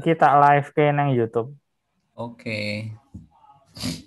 kita live ke nang YouTube. Oke. Okay.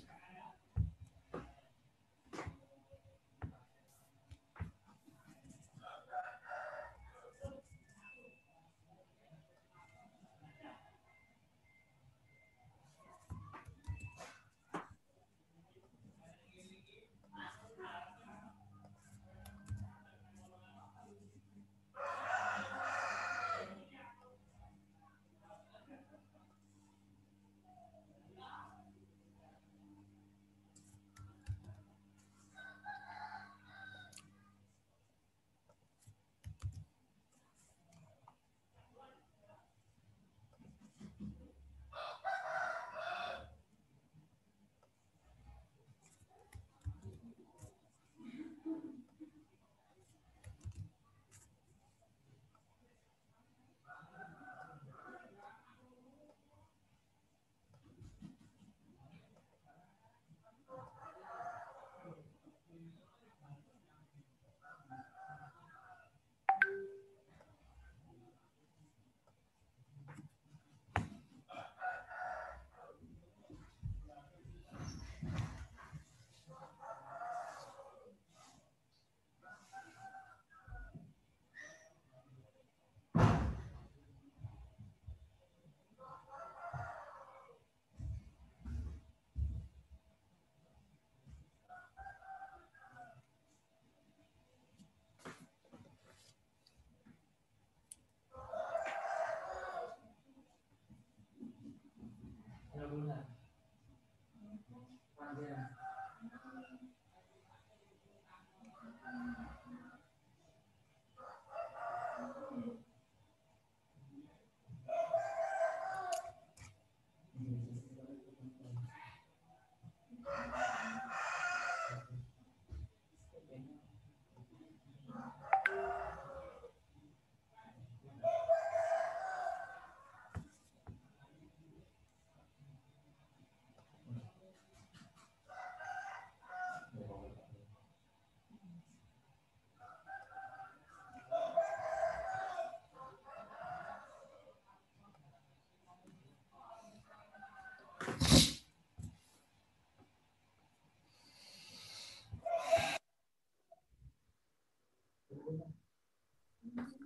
Yeah.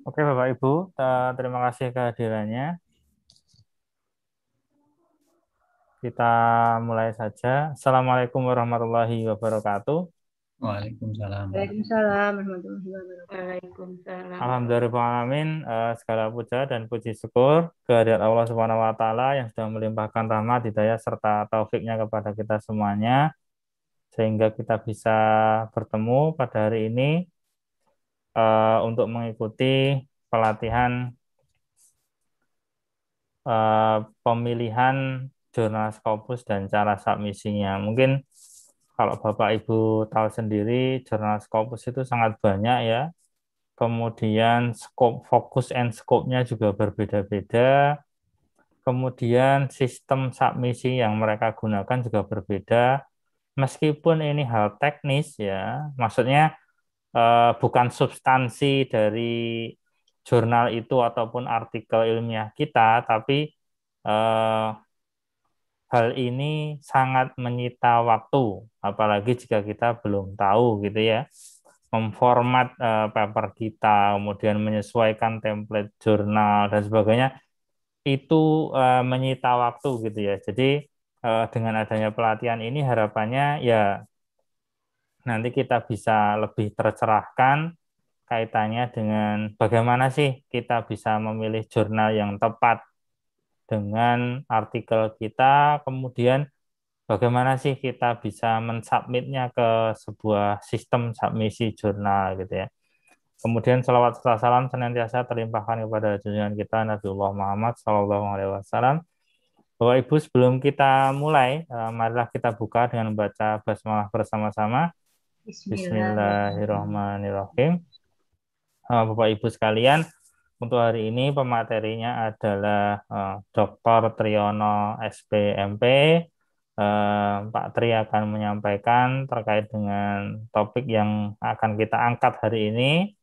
Oke Bapak Ibu, terima kasih kehadirannya. Kita mulai saja. Assalamualaikum warahmatullahi wabarakatuh. Waalaikumsalam. Waalaikumsalam warahmatullahi wabarakatuh. Waalaikumsalam. Eh, segala puja dan puji syukur kehadirat Allah Subhanahu wa taala yang sudah melimpahkan rahmat, hidayah serta taufiknya kepada kita semuanya sehingga kita bisa bertemu pada hari ini uh, untuk mengikuti pelatihan uh, pemilihan jurnal Scopus dan cara submisinya. Mungkin kalau Bapak Ibu tahu sendiri jurnal Scopus itu sangat banyak ya. Kemudian scope fokus and scope-nya juga berbeda-beda. Kemudian sistem submisi yang mereka gunakan juga berbeda. Meskipun ini hal teknis ya, maksudnya uh, bukan substansi dari jurnal itu ataupun artikel ilmiah kita, tapi uh, hal ini sangat menyita waktu, apalagi jika kita belum tahu gitu ya, memformat uh, paper kita, kemudian menyesuaikan template jurnal dan sebagainya, itu uh, menyita waktu gitu ya. Jadi uh, dengan adanya pelatihan ini harapannya ya nanti kita bisa lebih tercerahkan kaitannya dengan bagaimana sih kita bisa memilih jurnal yang tepat dengan artikel kita, kemudian bagaimana sih kita bisa mensubmitnya ke sebuah sistem submisi jurnal gitu ya. Kemudian selawat serta salam senantiasa terlimpahkan kepada junjungan kita Nabiullah Muhammad saw Alaihi Wasallam. Bapak Ibu sebelum kita mulai, eh, marilah kita buka dengan membaca basmalah bersama-sama. Bismillahirrahmanirrahim. Eh, Bapak Ibu sekalian, untuk hari ini pematerinya adalah uh, eh, Dr. Triyono SPMP. Uh, eh, Pak Tri akan menyampaikan terkait dengan topik yang akan kita angkat hari ini.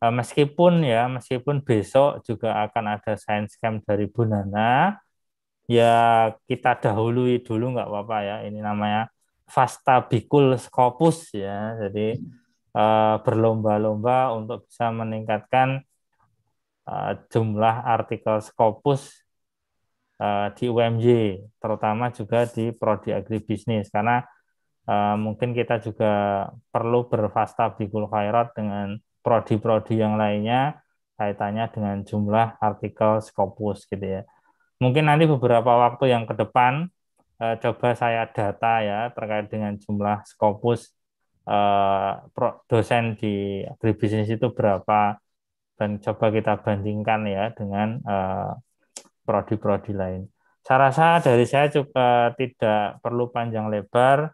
meskipun ya, meskipun besok juga akan ada science camp dari Bu Nana, ya kita dahului dulu nggak apa-apa ya. Ini namanya Fasta Bikul skopus ya. Jadi eh, berlomba-lomba untuk bisa meningkatkan eh, jumlah artikel skopus eh, di UMJ, terutama juga di prodi agribisnis karena eh, mungkin kita juga perlu berfasta bikul khairat dengan prodi-prodi yang lainnya kaitannya dengan jumlah artikel skopus gitu ya. Mungkin nanti beberapa waktu yang ke depan eh, coba saya data ya terkait dengan jumlah skopus eh, dosen di agribisnis itu berapa dan coba kita bandingkan ya dengan prodi eh, prodi-prodi lain. Saya rasa dari saya juga tidak perlu panjang lebar.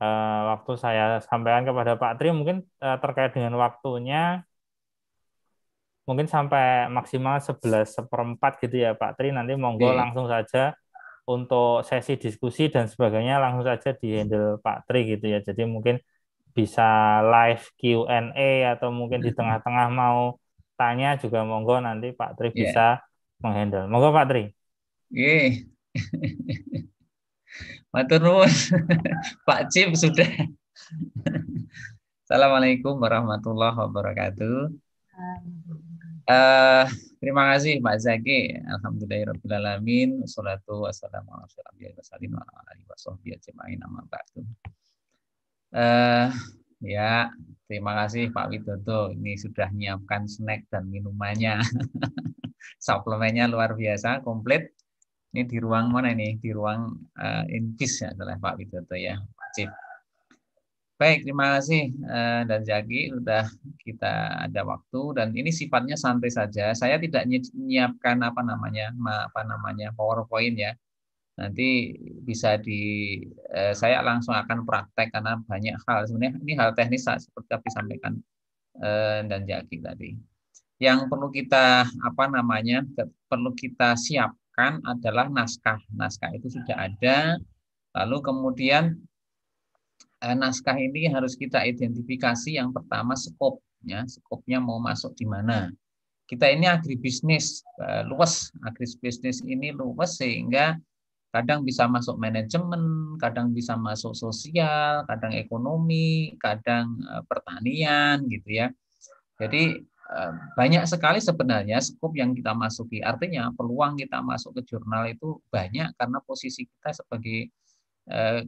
Eh, waktu saya sampaikan kepada Pak Tri mungkin eh, terkait dengan waktunya mungkin sampai maksimal 11 seperempat gitu ya Pak Tri nanti monggo yeah. langsung saja untuk sesi diskusi dan sebagainya langsung saja di handle Pak Tri gitu ya. Jadi mungkin bisa live Q&A atau mungkin di hmm. tengah-tengah mau tanya juga monggo nanti Pak Tri yeah. bisa menghandle. Monggo Pak Tri. Yeah. Matur nuwun. Pak Cip sudah. Assalamualaikum warahmatullahi wabarakatuh. Uh, Terima kasih Pak Zaki. Alhamdulillahirrahmanirrahim. Wassalatu wassalamu ala uh, ya, terima kasih Pak Widodo. Ini sudah menyiapkan snack dan minumannya. Suplemennya luar biasa, komplit. Ini di ruang mana ini? Di ruang uh, eh, infis ya, oleh Pak Widodo ya. Pak Cip. Baik, terima kasih eh, dan Jaki sudah kita ada waktu dan ini sifatnya santai saja. Saya tidak menyiapkan apa namanya apa namanya PowerPoint ya. Nanti bisa di eh, saya langsung akan praktek karena banyak hal. Sebenarnya ini hal teknis seperti yang disampaikan eh, dan Jaki tadi. Yang perlu kita apa namanya perlu kita siapkan adalah naskah. Naskah itu sudah ada. Lalu kemudian Eh, naskah ini harus kita identifikasi yang pertama skop ya skopnya mau masuk di mana kita ini agribisnis eh, luas agribisnis ini luas sehingga kadang bisa masuk manajemen kadang bisa masuk sosial kadang ekonomi kadang eh, pertanian gitu ya jadi banyak sekali sebenarnya skop yang kita masuki artinya peluang kita masuk ke jurnal itu banyak karena posisi kita sebagai Eh,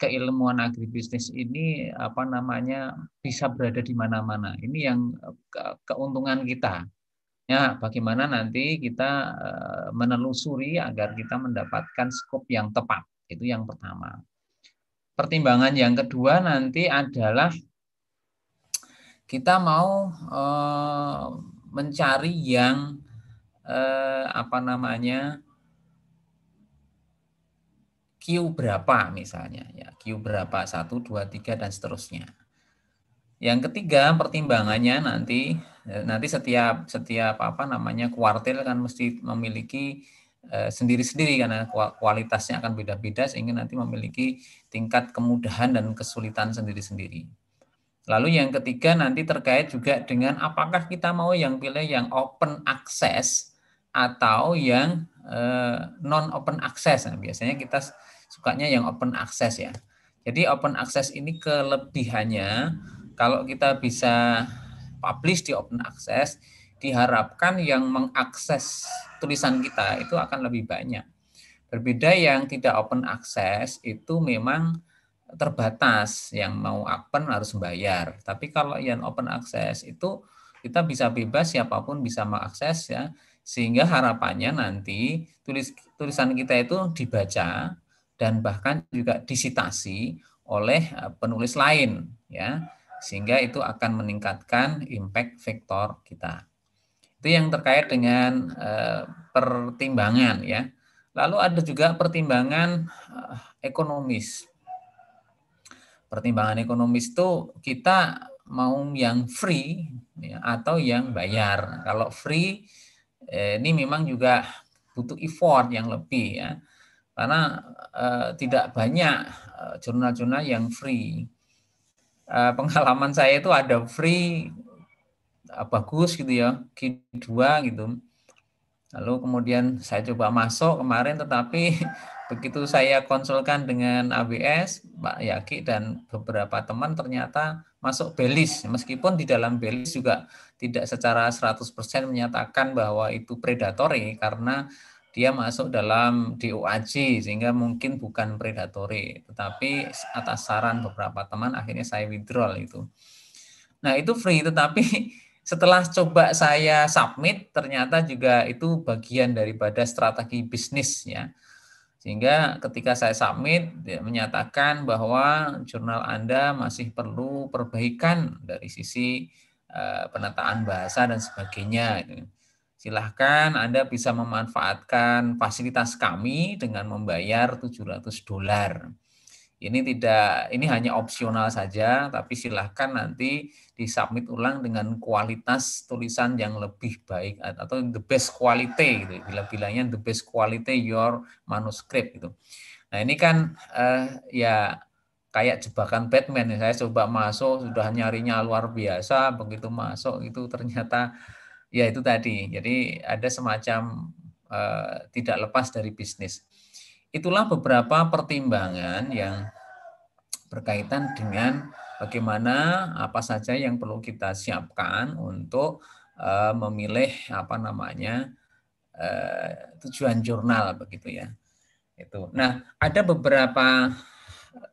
keilmuan agribisnis ini apa namanya bisa berada di mana-mana. Ini yang keuntungan kita. Ya, bagaimana nanti kita eh, menelusuri agar kita mendapatkan skop yang tepat. Itu yang pertama. Pertimbangan yang kedua nanti adalah kita mau eh, mencari yang apa namanya Q berapa misalnya ya Q berapa 1 2 3 dan seterusnya. Yang ketiga pertimbangannya nanti eh, nanti setiap setiap apa namanya kuartil kan mesti memiliki eh, sendiri-sendiri karena kualitasnya akan beda-beda sehingga nanti memiliki tingkat kemudahan dan kesulitan sendiri-sendiri. Lalu yang ketiga nanti terkait juga dengan apakah kita mau yang pilih yang open access atau yang eh, non open access. Nah, biasanya kita sukanya yang open access ya. Jadi open access ini kelebihannya kalau kita bisa publish di open access diharapkan yang mengakses tulisan kita itu akan lebih banyak. Berbeda yang tidak open access itu memang terbatas yang mau open harus bayar. Tapi kalau yang open access itu kita bisa bebas siapapun bisa mengakses ya sehingga harapannya nanti tulis tulisan kita itu dibaca dan bahkan juga disitasi oleh eh, penulis lain ya sehingga itu akan meningkatkan impact vektor kita itu yang terkait dengan eh, pertimbangan ya lalu ada juga pertimbangan eh, ekonomis pertimbangan ekonomis itu kita mau yang free ya, atau yang bayar kalau free ini memang juga butuh effort yang lebih ya karena uh, tidak banyak eh, jurnal-jurnal uh, yang free. Uh, pengalaman saya itu ada free uh, bagus gitu ya Q2 gitu. Lalu kemudian saya coba masuk kemarin tetapi begitu saya konsulkan dengan ABS Pak Yaki dan beberapa teman ternyata masuk belis meskipun di dalam belis juga tidak secara 100% menyatakan bahwa itu predatory karena dia masuk dalam DOAJ sehingga mungkin bukan predatory tetapi atas saran beberapa teman akhirnya saya withdraw itu nah itu free tetapi setelah coba saya submit ternyata juga itu bagian daripada strategi bisnis ya sehingga ketika saya submit dia menyatakan bahwa jurnal Anda masih perlu perbaikan dari sisi uh, penataan bahasa dan sebagainya gitu. Silahkan Anda bisa memanfaatkan fasilitas kami dengan membayar 700 dolar. Ini tidak ini hanya opsional saja, tapi silahkan nanti disubmit ulang dengan kualitas tulisan yang lebih baik atau the best quality gitu. Bila-bilanya the best quality your manuscript gitu. Nah, ini kan eh, ya kayak jebakan Batman ya. saya coba masuk sudah nyarinya luar biasa begitu masuk itu ternyata Ya itu tadi. Jadi ada semacam uh, tidak lepas dari bisnis. Itulah beberapa pertimbangan yang berkaitan dengan bagaimana apa saja yang perlu kita siapkan untuk uh, memilih apa namanya uh, tujuan jurnal begitu ya. Itu. Nah, ada beberapa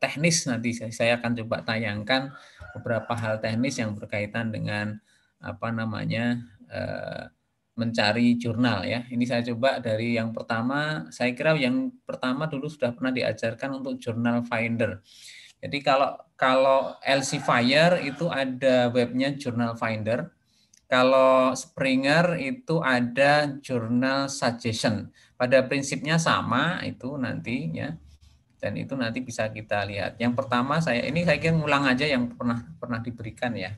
teknis nanti saya akan coba tayangkan beberapa hal teknis yang berkaitan dengan apa namanya Eh, mencari jurnal ya. Ini saya coba dari yang pertama, saya kira yang pertama dulu sudah pernah diajarkan untuk jurnal finder. Jadi kalau kalau Fire itu ada webnya jurnal finder. Kalau Springer itu ada jurnal suggestion. Pada prinsipnya sama itu nantinya Dan itu nanti bisa kita lihat. Yang pertama saya ini saya kira ngulang aja yang pernah pernah diberikan ya.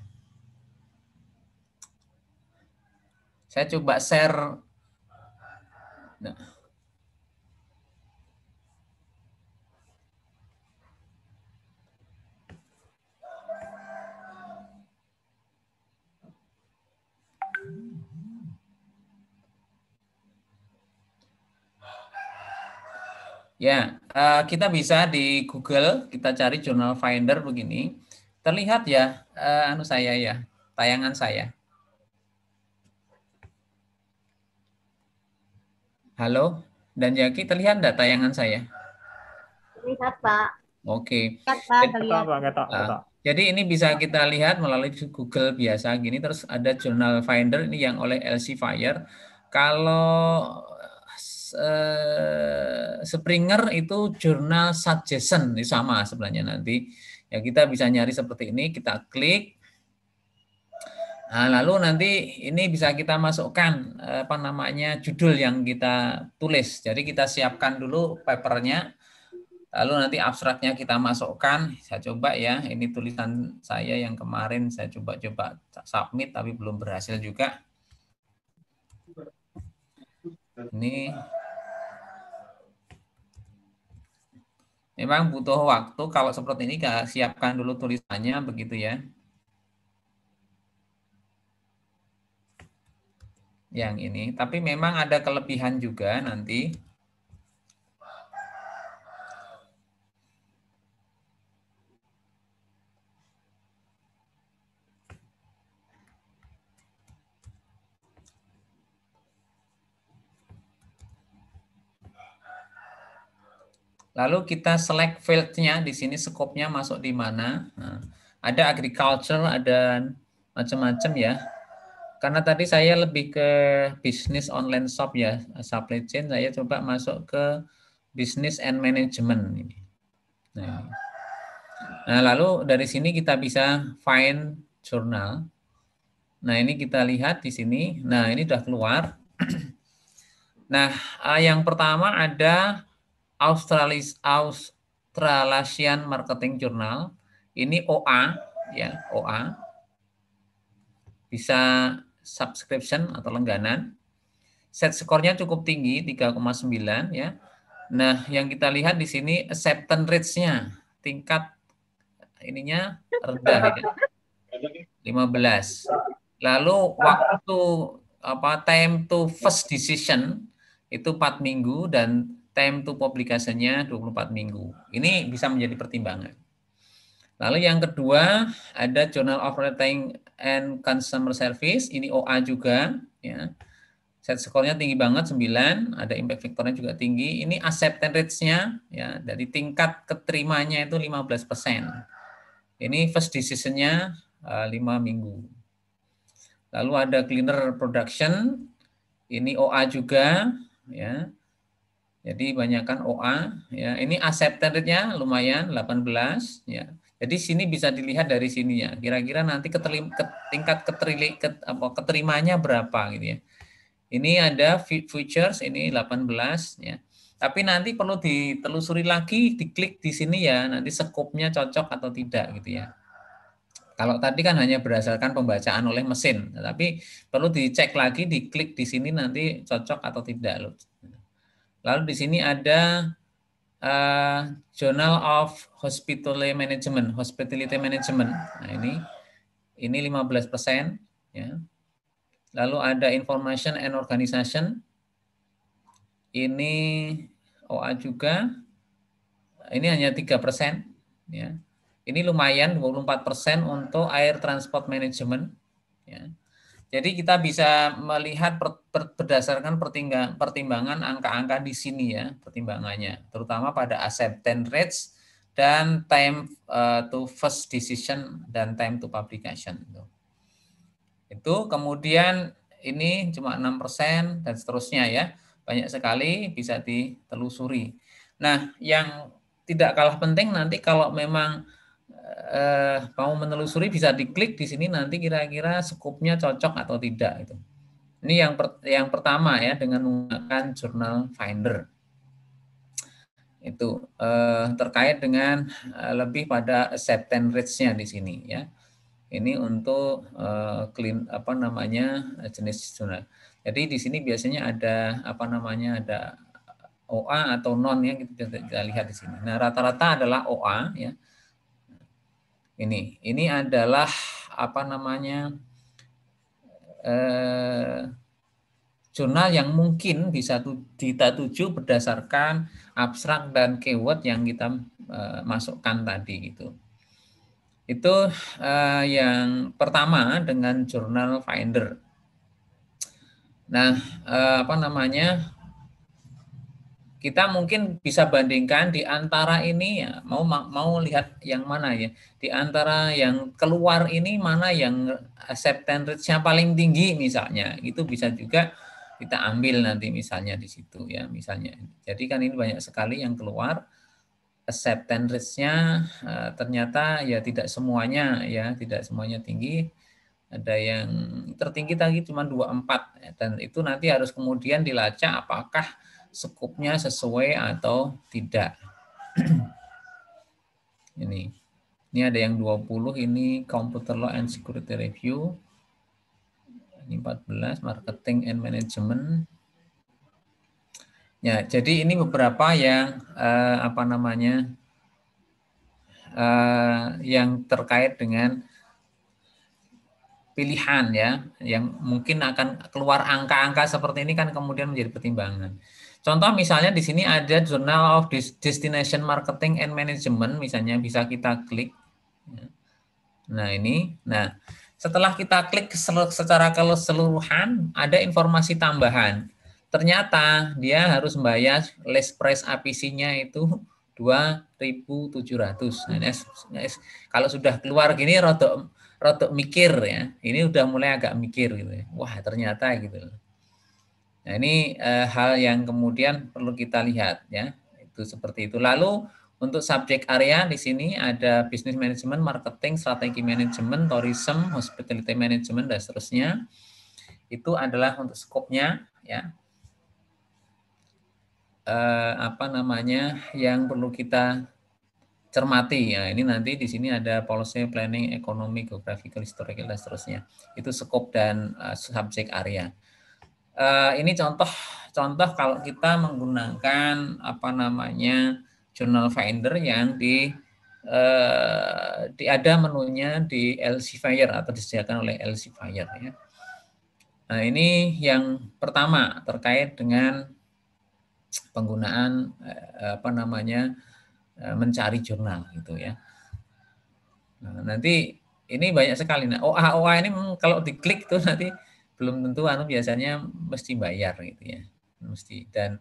Saya coba share. Nah. Ya, eh, kita bisa di Google, kita cari jurnal finder begini. Terlihat ya, eh, anu saya ya, tayangan saya. Halo, dan Jaki terlihat enggak tayangan saya? Terlihat Pak. Oke. Terlihat ah, jadi ini bisa kita lihat melalui Google biasa gini terus ada Journal Finder ini yang oleh LC Fire. Kalau eh, Springer itu jurnal suggestion ini sama sebenarnya nanti ya kita bisa nyari seperti ini kita klik Nah, lalu nanti ini bisa kita masukkan apa namanya judul yang kita tulis. Jadi kita siapkan dulu papernya, lalu nanti abstraknya kita masukkan. Saya coba ya, ini tulisan saya yang kemarin saya coba-coba submit tapi belum berhasil juga. Ini memang butuh waktu kalau seperti ini siapkan dulu tulisannya begitu ya. yang ini. Tapi memang ada kelebihan juga nanti. Lalu kita select field-nya di sini scope-nya masuk di mana. Nah, ada agriculture, ada macam-macam ya karena tadi saya lebih ke bisnis online shop ya, supply chain, saya coba masuk ke bisnis and management ini. Nah, nah lalu dari sini kita bisa find jurnal. Nah, ini kita lihat di sini. Nah, ini sudah keluar. nah, eh, yang pertama ada Australis Australasian Marketing Journal. Ini OA ya, OA. Bisa subscription atau langganan. Set skornya cukup tinggi 3,9 ya. Nah, yang kita lihat di sini acceptance rates-nya tingkat ininya rendah ya. 15. Lalu waktu apa time to first decision itu 4 minggu dan time to publikasinya 24 minggu. Ini bisa menjadi pertimbangan. Lalu yang kedua ada Journal of Rating and customer Service, ini OA juga ya. Set skornya tinggi banget 9, ada impact faktornya juga tinggi. Ini acceptance rates-nya ya, dari tingkat keterimanya itu 15%. Ini first decision-nya uh, eh, 5 minggu. Lalu ada cleaner production, ini OA juga ya. Jadi banyakkan OA ya. Ini acceptance rate-nya lumayan 18 ya. Jadi sini bisa dilihat dari sini ya. Kira-kira nanti keterlim, ke, tingkat keterili, ke, apa, keterimanya berapa gitu ya. Ini ada futures ini 18 ya. Tapi nanti perlu ditelusuri lagi, diklik di sini ya. Nanti skopnya cocok atau tidak gitu ya. Kalau tadi kan hanya berdasarkan pembacaan oleh mesin, tapi perlu dicek lagi, diklik di sini nanti cocok atau tidak. Lalu di sini ada uh, Journal of Hospitality Management, Hospitality Management. Nah, ini ini 15% ya. Lalu ada Information and Organization. Ini OA juga. Ini hanya 3% ya. Ini lumayan 24% untuk air transport management ya. Jadi kita bisa melihat per, per, berdasarkan pertimbangan, angka-angka di sini ya, pertimbangannya, terutama pada acceptance rates dan time eh, to first decision dan time to publication. Itu, itu kemudian ini cuma 6% dan seterusnya ya. Banyak sekali bisa ditelusuri. Nah, yang tidak kalah penting nanti kalau memang eh, mau menelusuri bisa diklik di sini nanti kira-kira skupnya cocok atau tidak itu. Ini yang per, yang pertama ya dengan menggunakan jurnal finder. Itu eh, terkait dengan eh, lebih pada acceptance rate-nya di sini ya. Ini untuk eh, clean apa namanya jenis jurnal. Jadi di sini biasanya ada apa namanya ada OA atau non ya kita, kita lihat di sini. Nah rata-rata adalah OA ya ini ini adalah apa namanya eh, jurnal yang mungkin bisa kita tuju berdasarkan abstrak dan keyword yang kita eh, masukkan tadi gitu itu eh, yang pertama dengan jurnal Finder. Nah, eh, apa namanya kita mungkin bisa bandingkan di antara ini ya mau mau lihat yang mana ya di antara yang keluar ini mana yang acceptance rate-nya paling tinggi misalnya itu bisa juga kita ambil nanti misalnya di situ ya misalnya jadi kan ini banyak sekali yang keluar acceptance rate-nya eh, ternyata ya tidak semuanya ya tidak semuanya tinggi ada yang tertinggi tadi cuma 24 dan itu nanti harus kemudian dilacak apakah skupnya sesuai atau tidak. ini. Ini ada yang 20, ini Computer Law and Security Review. Ini 14, Marketing and Management. Ya, jadi ini beberapa yang eh, apa namanya eh, yang terkait dengan pilihan ya, yang mungkin akan keluar angka-angka seperti ini kan kemudian menjadi pertimbangan. Contoh misalnya di sini ada Journal of Destination Marketing and Management, misalnya bisa kita klik. Nah ini, nah setelah kita klik secara keseluruhan ada informasi tambahan. Ternyata dia harus membayar list price APC-nya itu 2.700. Nah, kalau sudah keluar gini rotok rotok mikir ya. Ini udah mulai agak mikir gitu ya. Wah, ternyata gitu loh Nah, ini eh, hal yang kemudian perlu kita lihat ya. Itu seperti itu. Lalu untuk subjek area di sini ada business management, marketing, strategi management, tourism, hospitality management dan seterusnya. Itu adalah untuk skopnya ya. Eh, apa namanya yang perlu kita cermati ya ini nanti di sini ada policy planning ekonomi geographical historical dan seterusnya itu scope dan uh, subjek area uh, ini contoh contoh kalau kita menggunakan apa namanya journal finder yang di Uh, di ada menunya di Elsevier atau disediakan oleh Elsevier ya. Nah, ini yang pertama terkait dengan penggunaan uh, apa namanya uh, mencari jurnal gitu ya. Nah, nanti ini banyak sekali. Nah, OA OA ini hmm, kalau diklik tuh nanti belum tentu anu biasanya mesti bayar gitu ya mesti dan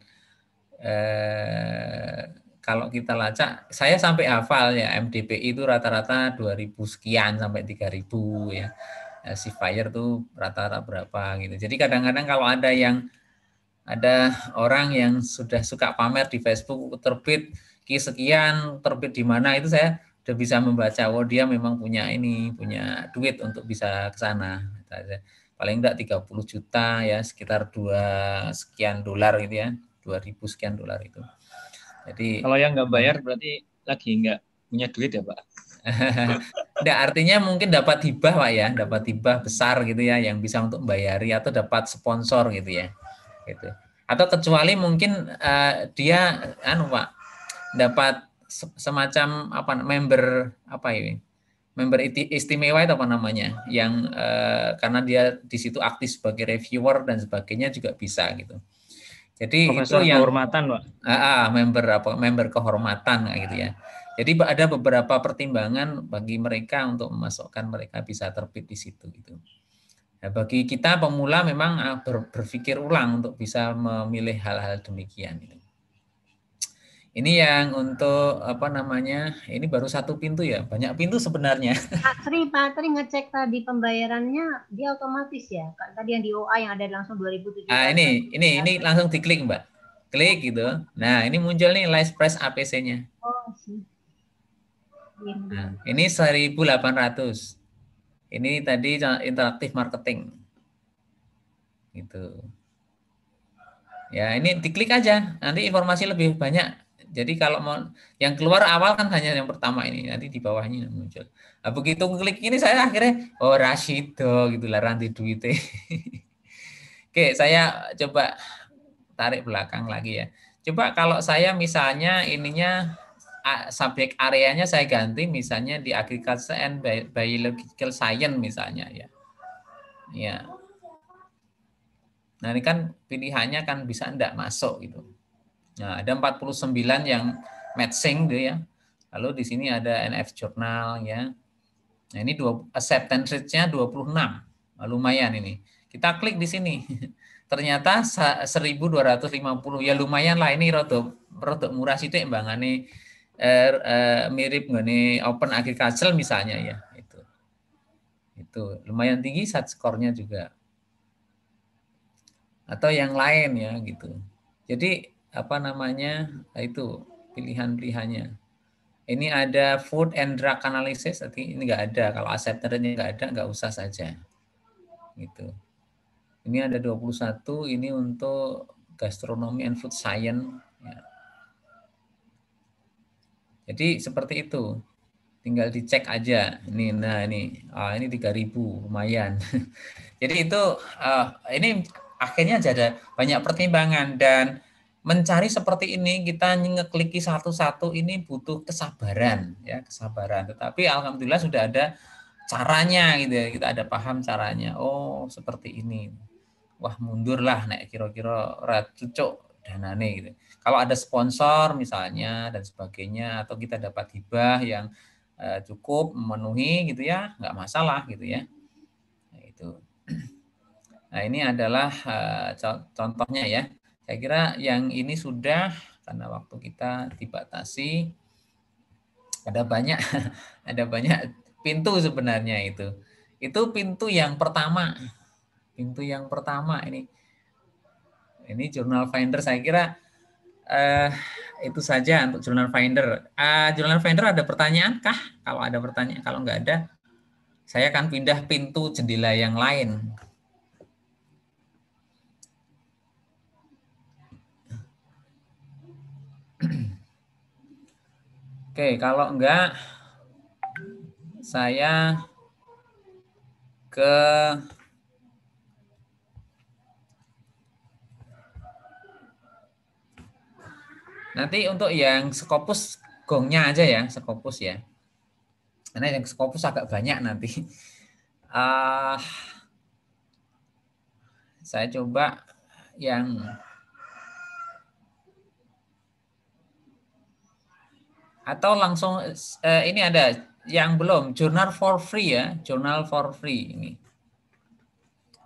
eh, kalau kita lacak saya sampai hafal ya MDPI itu rata-rata 2000 sekian sampai 3000 ya eh, si fire tuh rata-rata berapa gitu jadi kadang-kadang kalau ada yang ada orang yang sudah suka pamer di Facebook terbit ki sekian terbit di mana itu saya sudah bisa membaca oh dia memang punya ini punya duit untuk bisa ke sana gitu paling enggak 30 juta ya sekitar dua sekian dolar gitu ya dua ribu sekian dolar itu jadi kalau yang nggak bayar berarti lagi nggak punya duit ya pak Nggak artinya mungkin dapat hibah pak ya dapat hibah besar gitu ya yang bisa untuk membayari atau dapat sponsor gitu ya gitu atau kecuali mungkin uh, dia anu pak dapat semacam apa member apa ini ya, member istimewa itu apa namanya yang eh, karena dia di situ aktif sebagai reviewer dan sebagainya juga bisa gitu. Jadi Profesor itu yang kehormatan, Pak. Ah, member apa member kehormatan gitu ya. Jadi ada beberapa pertimbangan bagi mereka untuk memasukkan mereka bisa terbit di situ gitu. Nah, bagi kita pemula memang ah, ber, berpikir ulang untuk bisa memilih hal-hal demikian gitu. Ini yang untuk apa namanya? Ini baru satu pintu ya. Banyak pintu sebenarnya. Pak Tri, Pak Tri ngecek tadi pembayarannya dia otomatis ya. Tadi yang di OA yang ada langsung 2007. Ah ini, ini ini langsung diklik, Mbak. Klik gitu. Nah, ini muncul nih live price APC-nya. Oh, sih. Nah, ini 1800. Ini tadi interaktif marketing. Gitu. Ya, ini diklik aja. Nanti informasi lebih banyak jadi kalau mau yang keluar awal kan hanya yang pertama ini, nanti di bawahnya muncul. Nah, begitu klik ini saya akhirnya oh Rashido gitu lah ranti duite. Oke, saya coba tarik belakang lagi ya. Coba kalau saya misalnya ininya subjek areanya saya ganti misalnya di agriculture and biological science misalnya ya. Ya. Nah, ini kan pilihannya kan bisa enggak masuk gitu. Nah, ada 49 yang matching gitu ya. Lalu di sini ada NF jurnal ya. Nah, ini dua acceptance rate-nya 26. Nah, lumayan ini. Kita klik di sini. Ternyata 1250. Ya lumayan lah ini rodok rodok murah situ embangane Er, eh, er, eh, mirip nih open agriculture misalnya ya itu. Itu lumayan tinggi sat skornya juga. Atau yang lain ya gitu. Jadi apa namanya itu pilihan-pilihannya. Ini ada food and drug analysis, tapi ini nggak ada. Kalau aseternya nggak ada, nggak usah saja. Gitu. Ini ada 21, ini untuk gastronomi and food science. Ya. Jadi seperti itu. Tinggal dicek aja. Ini, nah ini, ah, ini 3000 lumayan. Jadi itu, uh, ini akhirnya ada banyak pertimbangan dan mencari seperti ini kita ngekliki satu-satu ini butuh kesabaran ya kesabaran tetapi alhamdulillah sudah ada caranya gitu ya kita ada paham caranya oh seperti ini wah mundurlah naik kira-kira rat cucuk danane gitu kalau ada sponsor misalnya dan sebagainya atau kita dapat hibah yang eh, cukup memenuhi gitu ya nggak masalah gitu ya nah, itu nah ini adalah eh, contohnya ya saya kira yang ini sudah karena waktu kita dibatasi. Ada banyak ada banyak pintu sebenarnya itu. Itu pintu yang pertama. Pintu yang pertama ini. Ini jurnal finder saya kira eh, itu saja untuk jurnal finder. Uh, jurnal finder ada pertanyaan kah? Kalau ada pertanyaan, kalau nggak ada, saya akan pindah pintu jendela yang lain. Oke, kalau enggak saya ke Nanti untuk yang skopus gongnya aja ya, skopus ya. Karena yang skopus agak banyak nanti. Uh, saya coba yang atau langsung uh, ini ada yang belum jurnal for free ya jurnal for free ini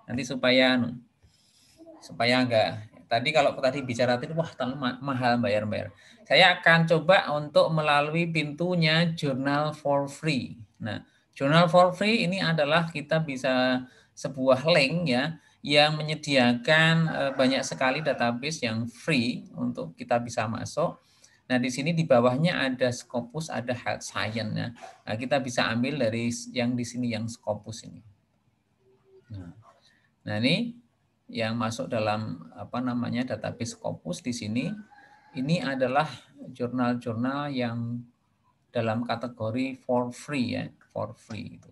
nanti supaya anu, supaya enggak tadi kalau tadi bicara itu wah terlalu mahal bayar bayar saya akan coba untuk melalui pintunya jurnal for free nah jurnal for free ini adalah kita bisa sebuah link ya yang menyediakan eh, banyak sekali database yang free untuk kita bisa masuk Nah, di sini di bawahnya ada Scopus, ada Health Science. Nah, kita bisa ambil dari yang di sini yang Scopus ini. Nah, nah, ini yang masuk dalam apa namanya database Scopus di sini ini adalah jurnal-jurnal yang dalam kategori for free ya, for free itu.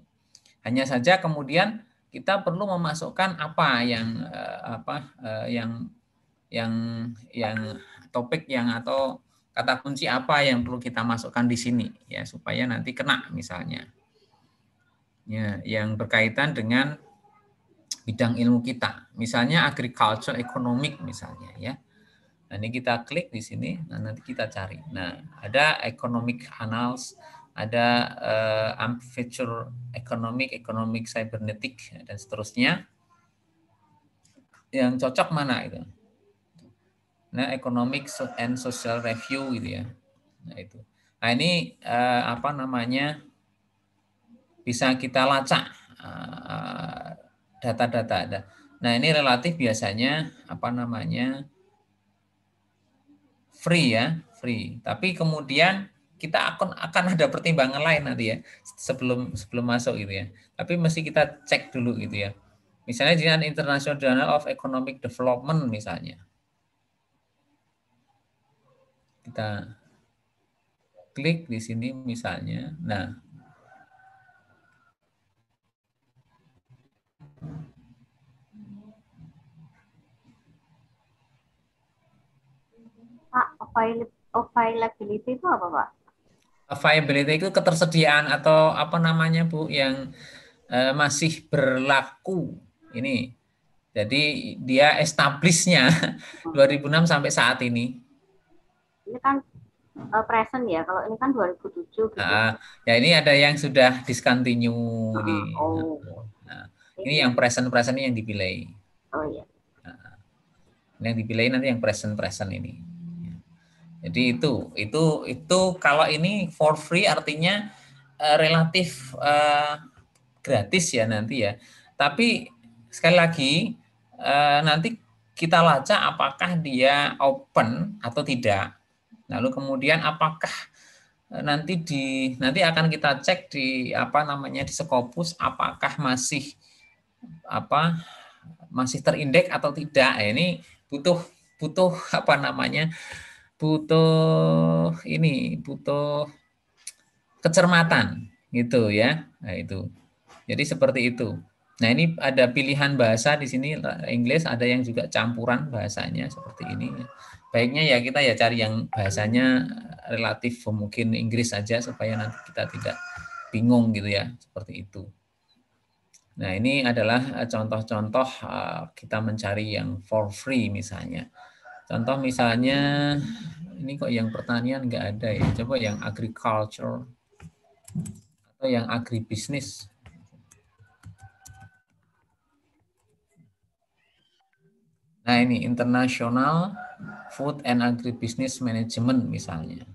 Hanya saja kemudian kita perlu memasukkan apa yang eh, apa eh, yang yang yang topik yang atau kata kunci apa yang perlu kita masukkan di sini ya supaya nanti kena misalnya ya yang berkaitan dengan bidang ilmu kita misalnya agriculture economic misalnya ya nah, ini kita klik di sini nah nanti kita cari nah ada economic analysis ada uh, economic, economic cybernetic dan seterusnya. Yang cocok mana itu? nah economic and social review gitu ya nah itu nah ini eh, apa namanya bisa kita lacak eh, data-data eh, ada nah ini relatif biasanya apa namanya free ya free tapi kemudian kita akan akan ada pertimbangan lain nanti ya sebelum sebelum masuk gitu ya tapi mesti kita cek dulu gitu ya misalnya dengan International Journal of Economic Development misalnya kita klik di sini misalnya. Nah, availability itu apa, Pak? Availability itu ketersediaan atau apa namanya, Bu, yang eh, masih berlaku. Ini. Jadi dia establishnya 2006 sampai saat ini ini kan uh, present ya. Kalau ini kan 2007 gitu. Nah, ya ini ada yang sudah discontinue ah, di. Oh. Nah, ini, yang present present ini yang dipilih. Oh iya. Nah, ini yang dipilih nanti yang present present ini. Jadi itu itu itu kalau ini for free artinya uh, relatif uh, gratis ya nanti ya. Tapi sekali lagi uh, nanti kita lacak apakah dia open atau tidak Lalu kemudian apakah e, nanti di nanti akan kita cek di apa namanya di Sekopus apakah masih apa masih terindeks atau tidak. Nah, ini butuh butuh apa namanya? butuh ini, butuh kecermatan gitu ya. Nah, itu. Jadi seperti itu. Nah, ini ada pilihan bahasa di sini Inggris, ada yang juga campuran bahasanya seperti ini baiknya ya kita ya cari yang bahasanya relatif mungkin Inggris saja supaya nanti kita tidak bingung gitu ya seperti itu. Nah ini adalah eh, contoh-contoh eh, kita mencari yang for free misalnya. Contoh misalnya ini kok yang pertanian nggak ada ya. Coba yang agriculture atau yang agribisnis. Nah ini internasional Food and Agribusiness Management misalnya.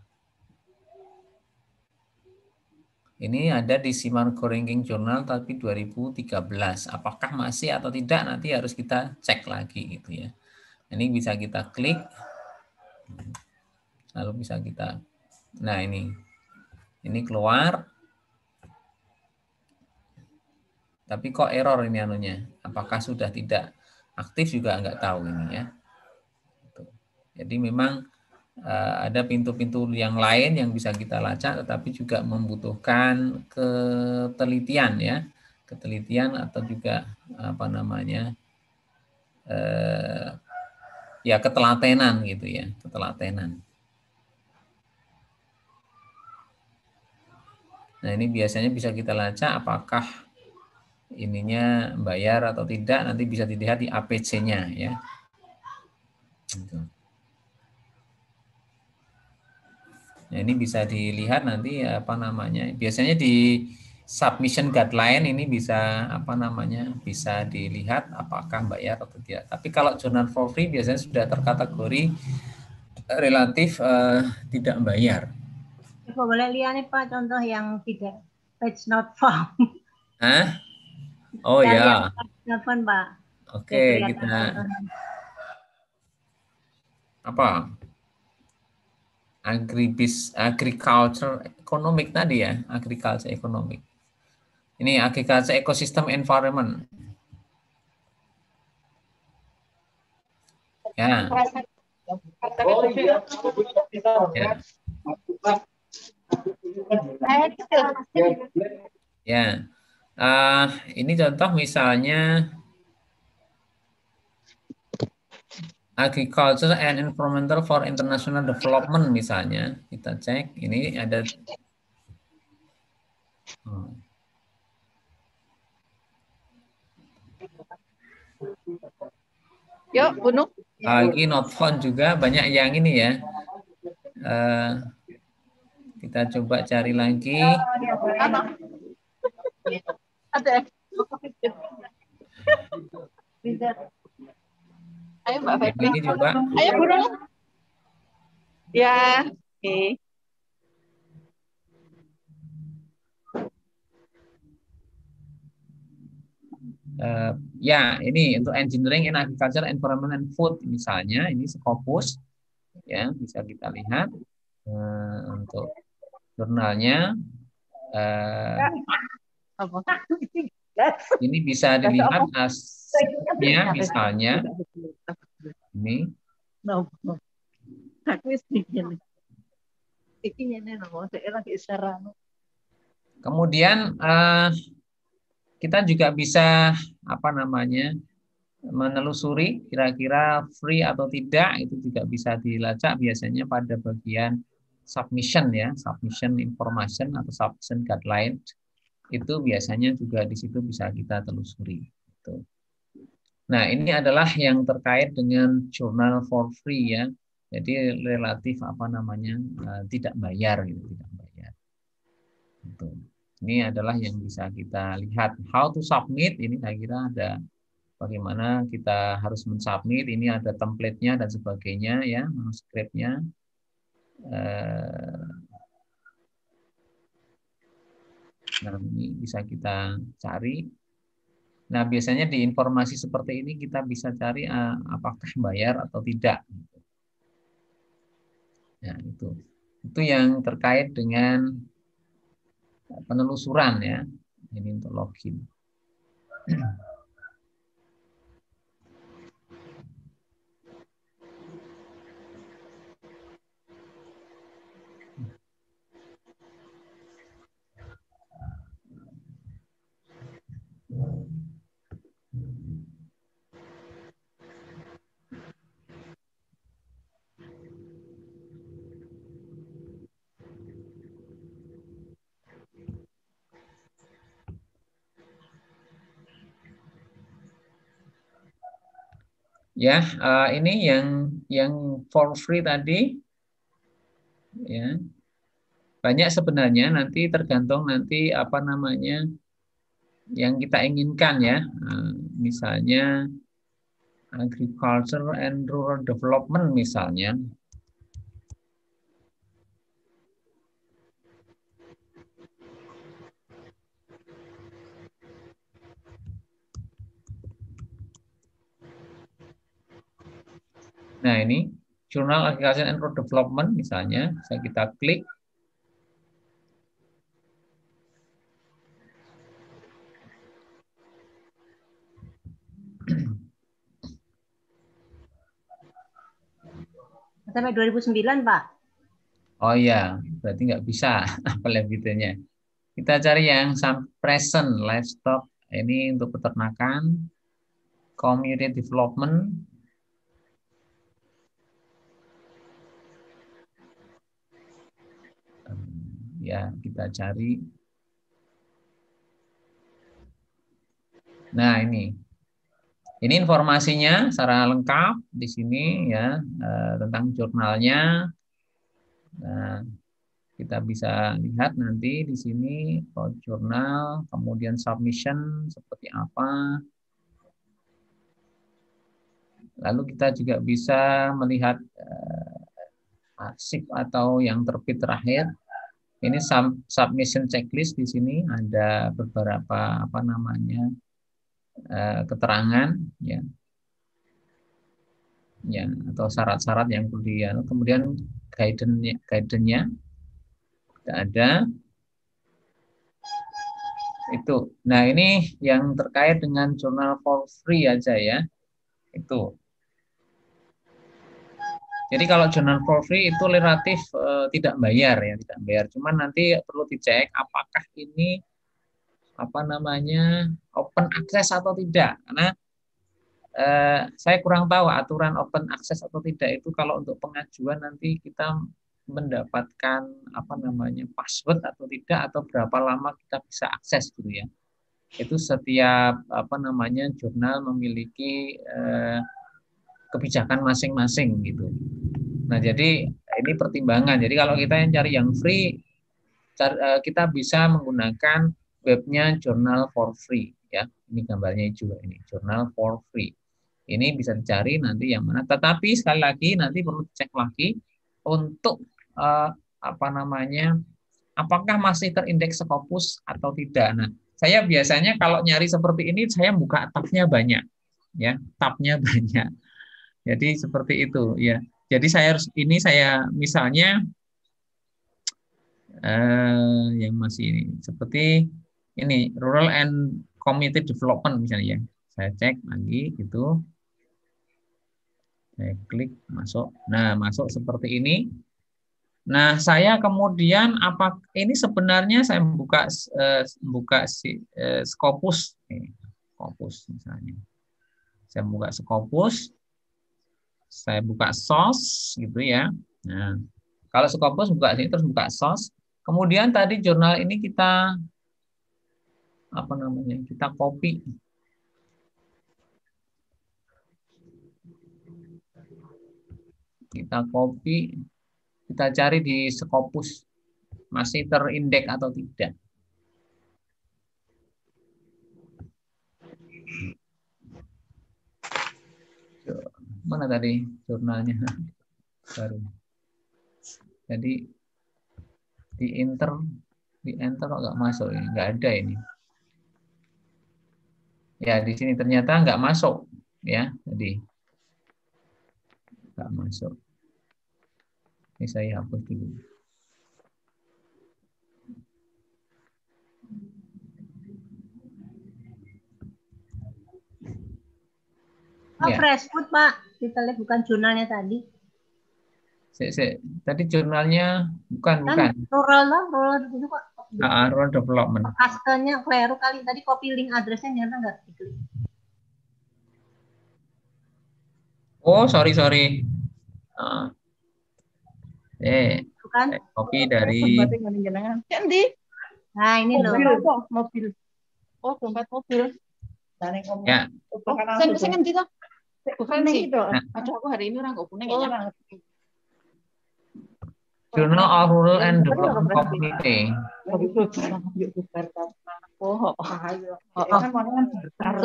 Ini ada di Simargo Ranking Journal tapi 2013. Apakah masih atau tidak nanti harus kita cek lagi gitu ya. Ini bisa kita klik. Lalu bisa kita Nah, ini. Ini keluar. Tapi kok error ini anunya? Apakah sudah tidak aktif juga nggak tahu ini ya. Jadi memang eh, ada pintu-pintu yang lain yang bisa kita lacak, tetapi juga membutuhkan ketelitian ya, ketelitian atau juga apa namanya uh, ya ketelatenan gitu ya, ketelatenan. Nah ini biasanya bisa kita lacak apakah ininya bayar atau tidak, nanti bisa dilihat di APC-nya ya. Gitu. Nah, ini bisa dilihat nanti apa namanya. Biasanya di submission guideline ini bisa apa namanya bisa dilihat apakah bayar atau tidak. Tapi kalau jurnal for free biasanya sudah terkategori eh, relatif uh, tidak bayar. boleh lihat nih Pak contoh yang tidak page not found. Hah? Oh ya. Telepon Pak. Oke okay, kita apa? agribis agriculture economic tadi ya agriculture economic ini agriculture ekosistem environment ya ya ya uh, ini contoh misalnya agriculture and environmental for international development misalnya kita cek ini ada hmm. yuk bunuh lagi not found juga banyak yang ini ya uh, kita coba cari lagi ada Ayo Mbak Febi. Ini Ayo buruan. Ya. Oke. Okay. Uh, eh, ya, ini untuk engineering in agriculture, environment, and food misalnya, ini Scopus, ya bisa kita lihat uh, untuk jurnalnya. Uh, ini bisa dilihat as Ya, misalnya ini. No, anu. Kemudian uh, kita juga bisa apa namanya menelusuri kira-kira free atau tidak itu juga bisa dilacak biasanya pada bagian submission ya submission information atau submission guideline itu biasanya juga di situ bisa kita telusuri. itu Nah, ini adalah yang terkait dengan jurnal for free ya. Jadi relatif apa namanya eh, tidak bayar gitu, tidak bayar. Gitu. Ini adalah yang bisa kita lihat how to submit ini saya kira ada bagaimana kita harus mensubmit ini ada template-nya dan sebagainya ya, manuskripnya. nah, ini bisa kita cari Nah, biasanya di informasi seperti ini kita bisa cari eh, apakah bayar atau tidak. Gitu. Ya itu. Itu yang terkait dengan penelusuran ya. Ini untuk login. ya uh, ini yang yang for free tadi ya banyak sebenarnya nanti tergantung nanti apa namanya yang kita inginkan ya uh, misalnya agriculture and rural development misalnya Nah, ini jurnal aplikasi and development misalnya, bisa kita klik. Sampai 2009, Pak. Oh iya, berarti nggak bisa apalagi gitunya. Kita cari yang present livestock ini untuk peternakan, community development ya kita cari nah ini ini informasinya secara lengkap di sini ya eh, tentang jurnalnya nah kita bisa lihat nanti di sini jurnal kemudian submission seperti apa lalu kita juga bisa melihat eh, arsip atau yang terbit terakhir ini submission checklist di sini ada beberapa apa namanya eh, keterangan ya ya atau syarat-syarat yang perlu kemudian guidance guidance-nya ada itu nah ini yang terkait dengan jurnal for free aja ya itu jadi kalau jurnal for free itu relatif eh, tidak bayar ya, tidak bayar. Cuman nanti perlu dicek apakah ini apa namanya open access atau tidak. Karena eh, saya kurang tahu aturan open access atau tidak itu kalau untuk pengajuan nanti kita mendapatkan apa namanya password atau tidak atau berapa lama kita bisa akses gitu ya. Itu setiap apa namanya jurnal memiliki eh, kebijakan masing-masing gitu. Nah, jadi ini pertimbangan. Jadi kalau kita yang cari yang free eh, kita bisa menggunakan webnya Journal for Free ya. Ini gambarnya juga ini Journal for Free. Ini bisa dicari nanti yang mana. Tetapi sekali lagi nanti perlu cek lagi untuk eh, apa namanya apakah masih terindeks Scopus atau tidak. Nah, saya biasanya kalau nyari seperti ini saya buka tabnya banyak ya, tabnya banyak jadi seperti itu ya. Jadi saya harus ini saya misalnya eh, yang masih ini seperti ini rural and community development misalnya ya. Saya cek lagi itu. Saya klik masuk. Nah, masuk seperti ini. Nah, saya kemudian apa ini sebenarnya saya buka eh, buka si eh, Scopus Scopus misalnya. Saya buka Scopus. Saya buka source gitu ya. Nah, kalau Scopus buka sini terus buka source. Kemudian tadi jurnal ini kita apa namanya? Kita copy. Kita copy, kita cari di Scopus masih terindeks atau tidak. mana tadi jurnalnya baru jadi di enter di enter kok nggak masuk ini nggak ada ini ya di sini ternyata nggak masuk ya jadi nggak masuk ini saya hapus dulu Oh, ya. fresh food, Pak. Kita lihat bukan jurnalnya tadi. Se, se. Tadi jurnalnya bukan, kan, bukan. Rural lah, rural itu kok. Uh, rural development. Kastanya kleru kali. Tadi copy link addressnya nyata nggak diklik. Oh, sorry, sorry. Uh, eh, bukan? Eh, Copy dari. Candi. Nah, ini loh. Mobil, mobil. Oh, tempat mobil. Ya. Oh, saya ngendi toh? bukan itu. Nah. aku hari ini orang kuning. Ya, oh, Journal of Rural and Development Community. Oh, oh, oh. kan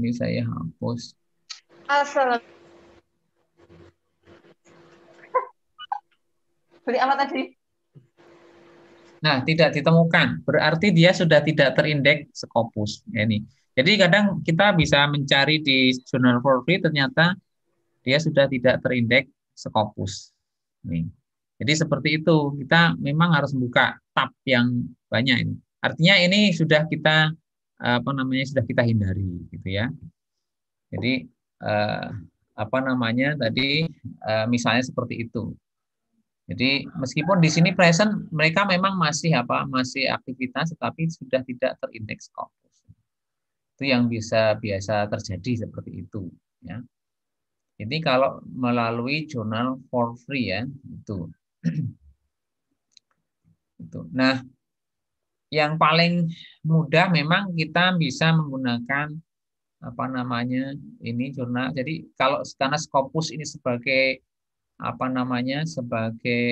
ini saya hapus. Asal. Beli apa tadi? Nah, tidak ditemukan. Berarti dia sudah tidak terindeks Scopus. Ya, ini. Jadi kadang kita bisa mencari di jurnal for free ternyata dia sudah tidak terindeks Scopus. Nih. Jadi seperti itu kita memang harus buka tab yang banyak ini. Artinya ini sudah kita apa namanya sudah kita hindari gitu ya. Jadi eh, apa namanya tadi eh, misalnya seperti itu. Jadi meskipun di sini present mereka memang masih apa masih aktivitas tetapi sudah tidak terindeks kok itu yang bisa biasa terjadi seperti itu ya jadi kalau melalui jurnal for free ya itu itu nah yang paling mudah memang kita bisa menggunakan apa namanya ini jurnal jadi kalau karena Scopus ini sebagai apa namanya sebagai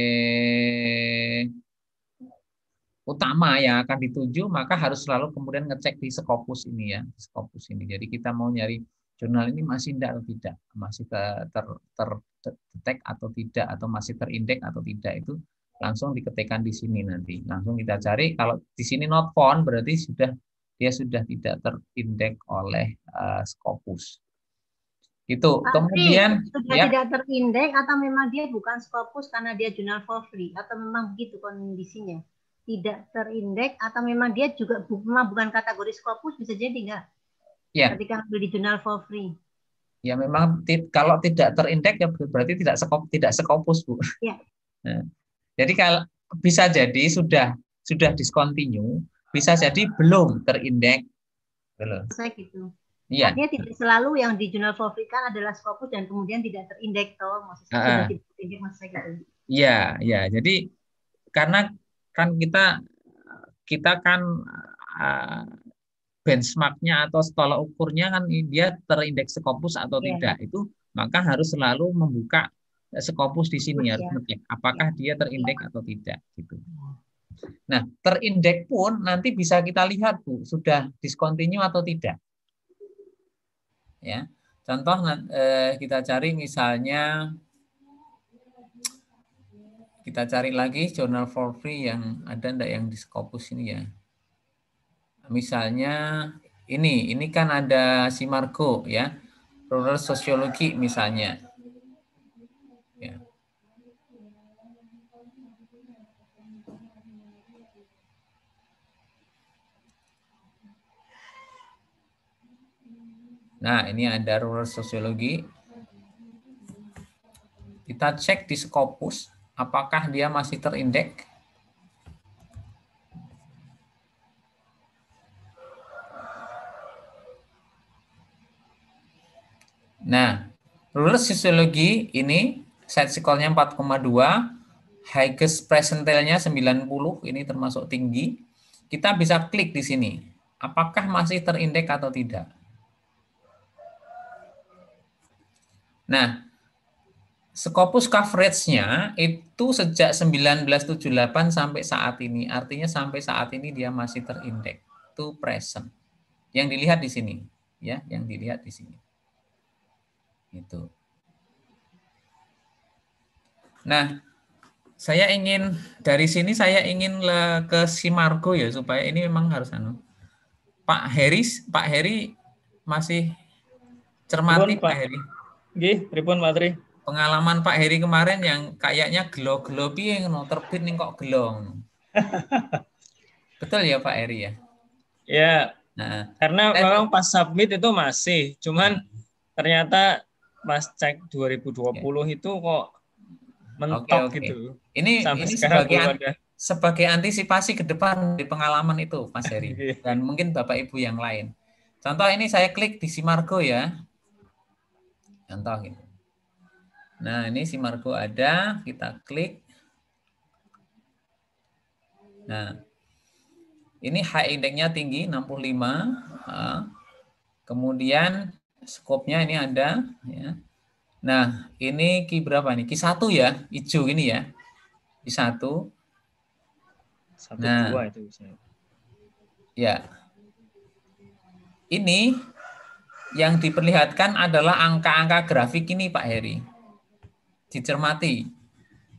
utama yang akan dituju, maka harus selalu kemudian ngecek di Scopus ini ya, Scopus ini. Jadi kita mau nyari jurnal ini masih tidak atau tidak, masih ter, ter, ter, terdetek atau tidak, atau masih terindeks atau tidak itu langsung diketikkan di sini nanti. Langsung kita cari. Kalau di sini not found berarti sudah dia sudah tidak terindeks oleh uh, Scopus. Itu. Kemudian sudah ya, tidak terindeks atau memang dia bukan Scopus karena dia jurnal for free atau memang begitu kondisinya? tidak terindeks atau memang dia juga bu bukan kategori skopus bisa jadi enggak? Ya. Ketika ambil di jurnal for free. Ya memang kalau tidak terindeks ya berarti tidak sekop tidak Scopus bu. Nah, jadi kalau bisa jadi sudah sudah discontinue, bisa jadi belum terindeks. Belum. Saya gitu. Iya. Artinya tidak selalu yang di jurnal for free kan adalah skopus dan kemudian tidak terindeks toh maksudnya uh -uh. tidak terindeks maksud saya gitu. Iya, iya. Jadi karena kan kita kita kan uh, benchmarknya atau tolak ukurnya kan dia terindeks sekopus atau yeah. tidak itu maka harus selalu membuka sekopus di sini harus iya. ngecek apakah dia terindeks atau tidak gitu. Oh. Nah, terindeks pun nanti bisa kita lihat Bu, sudah discontinue atau tidak. Ya. Contoh eh, kita cari misalnya kita cari lagi jurnal for free yang ada ndak yang di Scopus ini ya. Misalnya ini, ini kan ada si Marco ya, rural sociology misalnya. Ya. Nah, ini ada rural sociology. Kita cek di Scopus apakah dia masih terindeks? Nah, lulus sisiologi ini set skornya 4,2, highest percentile-nya 90, ini termasuk tinggi. Kita bisa klik di sini. Apakah masih terindeks atau tidak? Nah, Scopus coverage-nya itu sejak 1978 sampai saat ini. Artinya sampai saat ini dia masih terindeks to present. Yang dilihat di sini, ya, yang dilihat di sini. Itu. Nah, saya ingin dari sini saya ingin ke Simargo ya supaya ini memang harus anu. Pak Heris, Pak Heri masih cermati Pak. Heri. Nggih, pripun Matri? pengalaman Pak Heri kemarin yang kayaknya gelo-gelo yang no, terbit nih kok gelo. Betul ya Pak Heri ya? Ya. Nah, karena eh, memang pas submit itu masih, cuman hmm. ternyata pas cek 2020 okay. Ya. itu kok mentok okay, okay. gitu. Ini Sampai ini sebagai ada. sebagai antisipasi ke depan di pengalaman itu Mas Heri iya. dan mungkin Bapak Ibu yang lain. Contoh ini saya klik di Simargo ya. Contoh gitu. Nah, ini si marco ada, kita klik. Nah, ini high index-nya tinggi 65. Kemudian skopnya ini ada ya. Nah, ini key berapa nih? Key 1 ya, hijau ini ya. Key 1. 1 nah, itu Ya. Ini yang diperlihatkan adalah angka-angka grafik ini Pak Heri dicermati.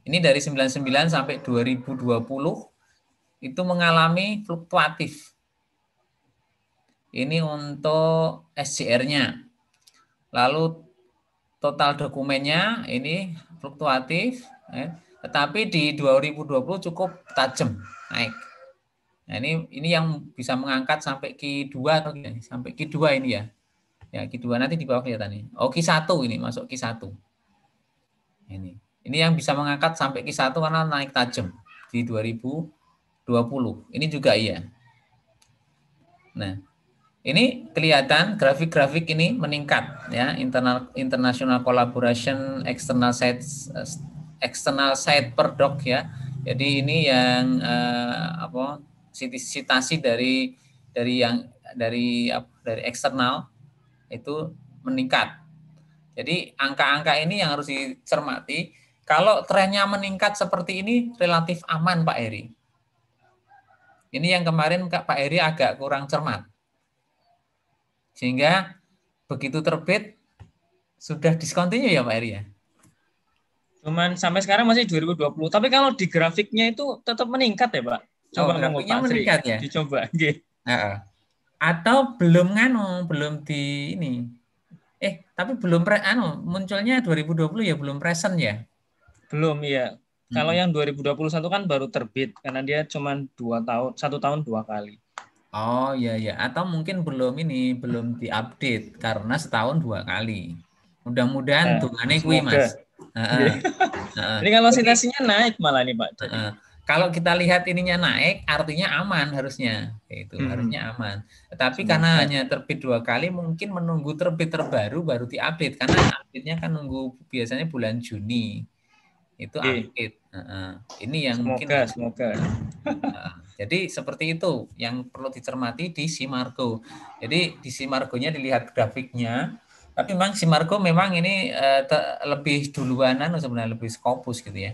Ini dari 99 sampai 2020 itu mengalami fluktuatif. Ini untuk SCR-nya. Lalu total dokumennya ini fluktuatif, eh, tetapi di 2020 cukup tajam naik. Nah, ini ini yang bisa mengangkat sampai Q2 atau sampai Q2 ini ya. Ya, Q2 nanti di bawah kelihatan nih. Oh, Q1 ini masuk Q1. Ini. Ini yang bisa mengangkat sampai Q1 karena naik tajam di 2020. Ini juga iya. Nah, ini kelihatan grafik-grafik ini meningkat ya internal international collaboration external site external site per doc ya jadi ini yang eh, apa citasi dari dari yang dari dari eksternal itu meningkat jadi angka-angka ini yang harus dicermati. Kalau trennya meningkat seperti ini relatif aman Pak Eri. Ini yang kemarin Pak Eri agak kurang cermat. Sehingga begitu terbit sudah discontinue ya Pak Eri ya. Cuman sampai sekarang masih 2020. Tapi kalau di grafiknya itu tetap meningkat ya Pak. Oh, Coba oh, grafiknya Pak meningkat Sri. ya. Dicoba. Okay. Atau belum nganu, belum di ini, Eh, tapi belum pre anu, munculnya 2020 ya belum present ya? Belum ya. Hmm. Kalau yang 2021 kan baru terbit karena dia cuma dua tahun, satu tahun dua kali. Oh iya ya, atau mungkin belum ini belum diupdate karena setahun dua kali. Mudah-mudahan eh, tuh aneh kui mas. Uh, uh, uh. Jadi kalau sinasinya naik malah nih Pak. Uh, uh kalau kita lihat ininya naik artinya aman harusnya itu hmm. harusnya aman tetapi hmm. karena hanya terbit dua kali mungkin menunggu terbit terbaru baru diupdate karena update-nya kan nunggu biasanya bulan Juni itu iya. update uh ini yang semoga, mungkin semoga uh, jadi seperti itu yang perlu dicermati di Simargo jadi di Simargonya dilihat grafiknya tapi memang Simargo memang ini uh, lebih duluanan sebenarnya lebih skopus gitu ya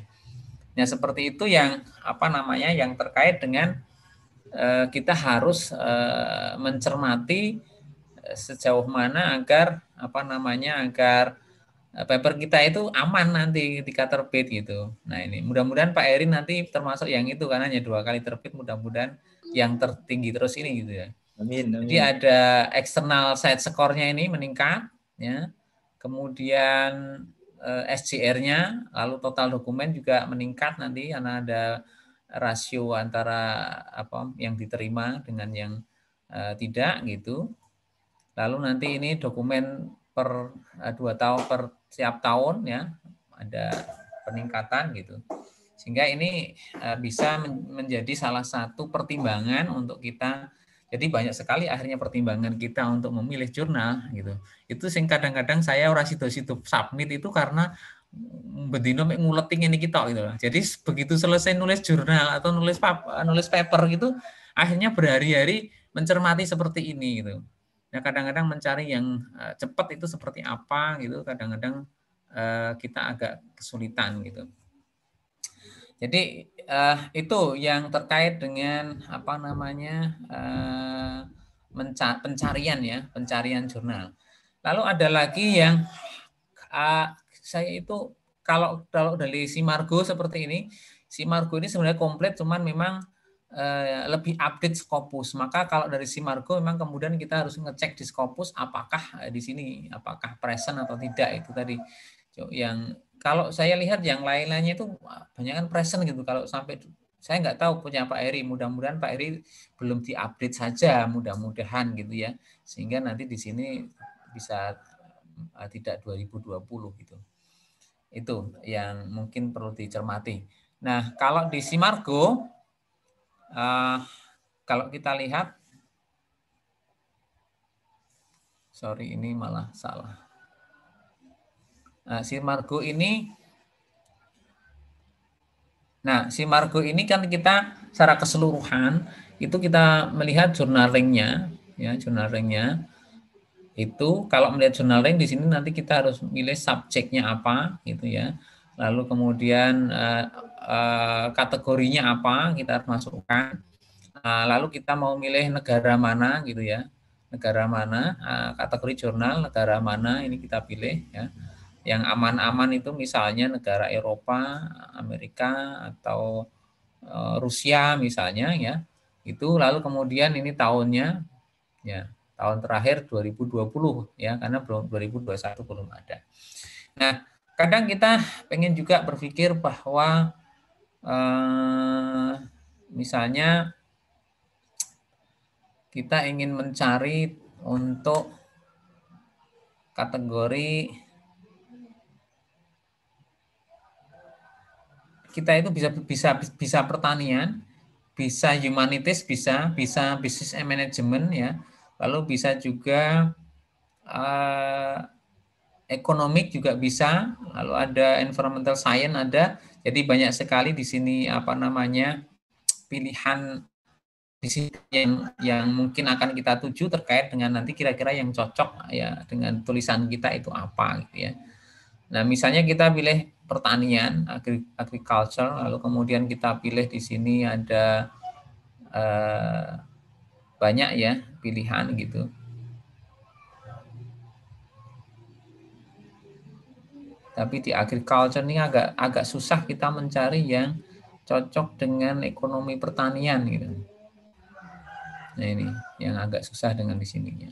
Nah, seperti itu yang apa namanya yang terkait dengan eh, kita harus eh, mencermati eh, sejauh mana agar apa namanya agar eh, paper kita itu aman nanti ketika terbit gitu. Nah ini mudah-mudahan Pak Erin nanti termasuk yang itu karena hanya dua kali terbit mudah-mudahan yang iya. tertinggi terus ini gitu ya. Amin. amin. Jadi ada eksternal side skornya ini meningkat ya. Kemudian Eh, SCR-nya, lalu total dokumen juga meningkat nanti karena ada rasio antara apa yang diterima dengan yang eh, tidak gitu. Lalu nanti ini dokumen per eh, dua tahun per setiap tahun ya ada peningkatan gitu. Sehingga ini bisa menjadi salah satu pertimbangan untuk kita jadi banyak sekali akhirnya pertimbangan kita untuk memilih jurnal gitu. Itu sing kadang-kadang saya ora sido-sido submit itu karena bedino mek nguleting ini kita gitu loh. Jadi begitu selesai nulis jurnal atau nulis paper, nulis paper gitu akhirnya berhari-hari mencermati seperti ini gitu. Nah, kadang-kadang mencari yang eh, cepat itu seperti apa gitu, kadang-kadang eh, kita agak kesulitan gitu. Jadi uh, itu yang terkait dengan apa namanya uh, pencarian ya pencarian jurnal lalu ada lagi yang uh, saya itu kalau kalau dari si Margo seperti ini si Margo ini sebenarnya komplit cuman memang lebih update Scopus maka kalau dari si Margo memang kemudian kita harus ngecek di Scopus apakah di sini apakah present atau tidak itu tadi yang kalau saya lihat yang lain-lainnya itu banyak kan present gitu kalau sampai saya nggak tahu punya Pak Eri mudah-mudahan Pak Eri belum diupdate saja mudah-mudahan gitu ya sehingga nanti di sini bisa eh, tidak 2020 gitu itu yang mungkin perlu dicermati nah kalau di Simargo uh, kalau kita lihat sorry ini malah salah Nah, si Margo ini Nah, si Margo ini kan kita secara keseluruhan itu kita melihat jurnal ringnya, ya jurnal ringnya itu kalau melihat jurnal ring di sini nanti kita harus milih subjeknya apa gitu ya, lalu kemudian uh, uh, kategorinya apa kita harus masukkan, uh, lalu kita mau milih negara mana gitu ya, negara mana uh, kategori jurnal negara mana ini kita pilih ya. Yang aman-aman itu misalnya negara Eropa, Amerika atau eh, Rusia misalnya ya. Itu lalu kemudian ini tahunnya ya, tahun terakhir 2020 ya karena belum 2021 belum ada. Nah, kadang kita pengen juga berpikir bahwa eh, misalnya kita ingin mencari untuk kategori kita itu bisa bisa bisa pertanian, bisa humanitas, bisa bisa bisnis and management ya. Lalu bisa juga uh, eh, ekonomik juga bisa, lalu ada environmental science ada. Jadi banyak sekali di sini apa namanya pilihan bisnis yang yang mungkin akan kita tuju terkait dengan nanti kira-kira yang cocok ya dengan tulisan kita itu apa gitu ya. Nah, misalnya kita pilih pertanian, agri agriculture, lalu kemudian kita pilih di sini ada eh, banyak ya pilihan gitu. Tapi di agriculture ini agak agak susah kita mencari yang cocok dengan ekonomi pertanian gitu. Nah ini yang agak susah dengan di sininya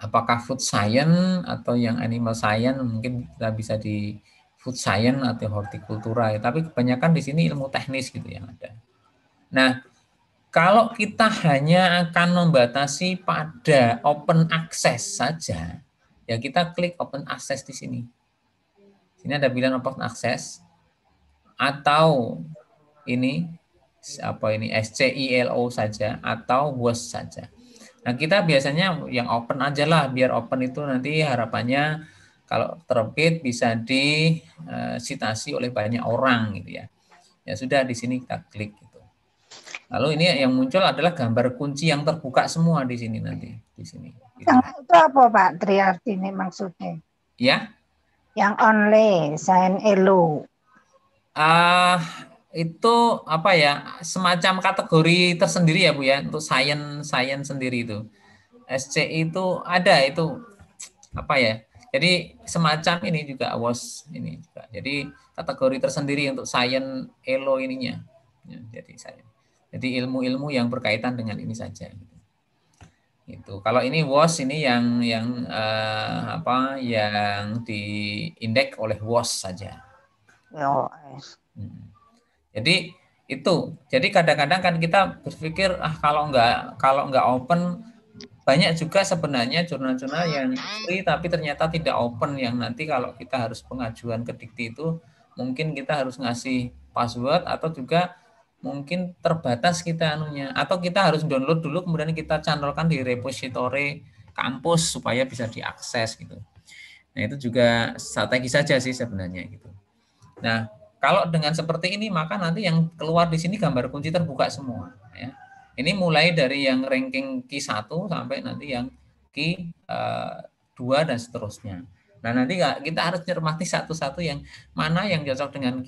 apakah food science atau yang animal science mungkin kita bisa di food science atau hortikultura ya. tapi kebanyakan di sini ilmu teknis gitu yang ada. Nah, kalau kita hanya akan membatasi pada open access saja, ya kita klik open access di sini. Sini ada pilihan open access atau ini apa ini SCILO saja atau WOS saja. Nah, kita biasanya yang open aja lah, biar open itu nanti harapannya kalau terbit bisa disitasi eh, oleh banyak orang gitu ya. Ya sudah di sini kita klik gitu. Lalu ini yang muncul adalah gambar kunci yang terbuka semua di sini nanti di sini. Yang itu apa Pak triart ini maksudnya? Ya. Yang only sign elu. Ah, uh, itu apa ya semacam kategori tersendiri ya bu ya untuk sains science sendiri itu SC itu ada itu apa ya jadi semacam ini juga awas ini juga jadi kategori tersendiri untuk sains elo ininya ya, jadi saya jadi ilmu-ilmu yang berkaitan dengan ini saja itu gitu. kalau ini was ini yang yang eh, apa yang diindek oleh was saja. Oh, hmm. Jadi itu. Jadi kadang-kadang kan kita berpikir ah kalau nggak kalau nggak open banyak juga sebenarnya jurnal-jurnal yang free tapi ternyata tidak open yang nanti kalau kita harus pengajuan ke Dikti itu mungkin kita harus ngasih password atau juga mungkin terbatas kita anunya atau kita harus download dulu kemudian kita channelkan di repository kampus supaya bisa diakses gitu. Nah, itu juga strategi saja sih sebenarnya gitu. Nah, kalau dengan seperti ini maka nanti yang keluar di sini gambar kunci terbuka semua ya. Ini mulai dari yang ranking Q1 sampai nanti yang Q2 eh, dan seterusnya. Nah, nanti kita harus cermati satu-satu yang mana yang cocok dengan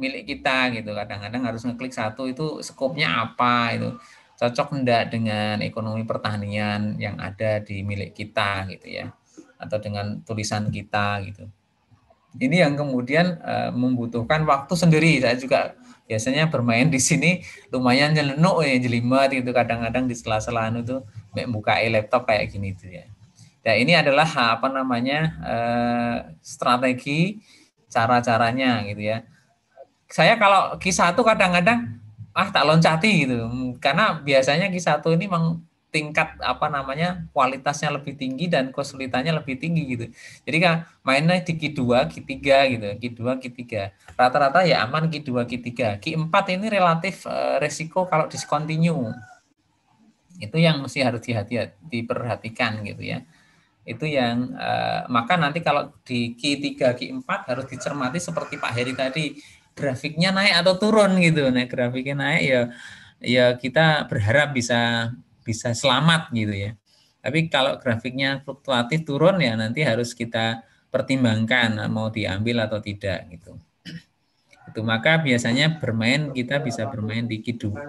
milik kita gitu. Kadang-kadang harus ngeklik satu itu skopnya apa itu cocok enggak dengan ekonomi pertanian yang ada di milik kita gitu ya atau dengan tulisan kita gitu ini yang kemudian uh, membutuhkan waktu sendiri. Saya juga biasanya bermain di sini lumayan nyelenuk ya jelimet gitu kadang-kadang di sela-sela itu anu buka laptop kayak gini itu ya. Nah ini adalah eh, apa namanya uh, strategi cara-caranya gitu ya. Saya kalau kisah satu kadang-kadang ah tak loncati gitu karena biasanya kisah satu ini memang tingkat apa namanya kualitasnya lebih tinggi dan kesulitannya lebih tinggi gitu. Jadi kan mainnya di Q2, Q3 gitu, Q2, Q3. Rata-rata ya aman Q2, Q3. Q4 ini relatif eh, resiko kalau discontinue. Itu yang mesti harus dihati diperhatikan gitu ya. Itu yang eh, maka nanti kalau di Q3, Q4 harus dicermati seperti Pak Heri tadi, grafiknya naik atau turun gitu. Nah, grafiknya naik ya ya kita berharap bisa bisa selamat gitu ya. Tapi kalau grafiknya fluktuatif turun ya nanti harus kita pertimbangkan nah, mau diambil atau tidak gitu. Itu maka biasanya bermain kita bisa bermain di Q3,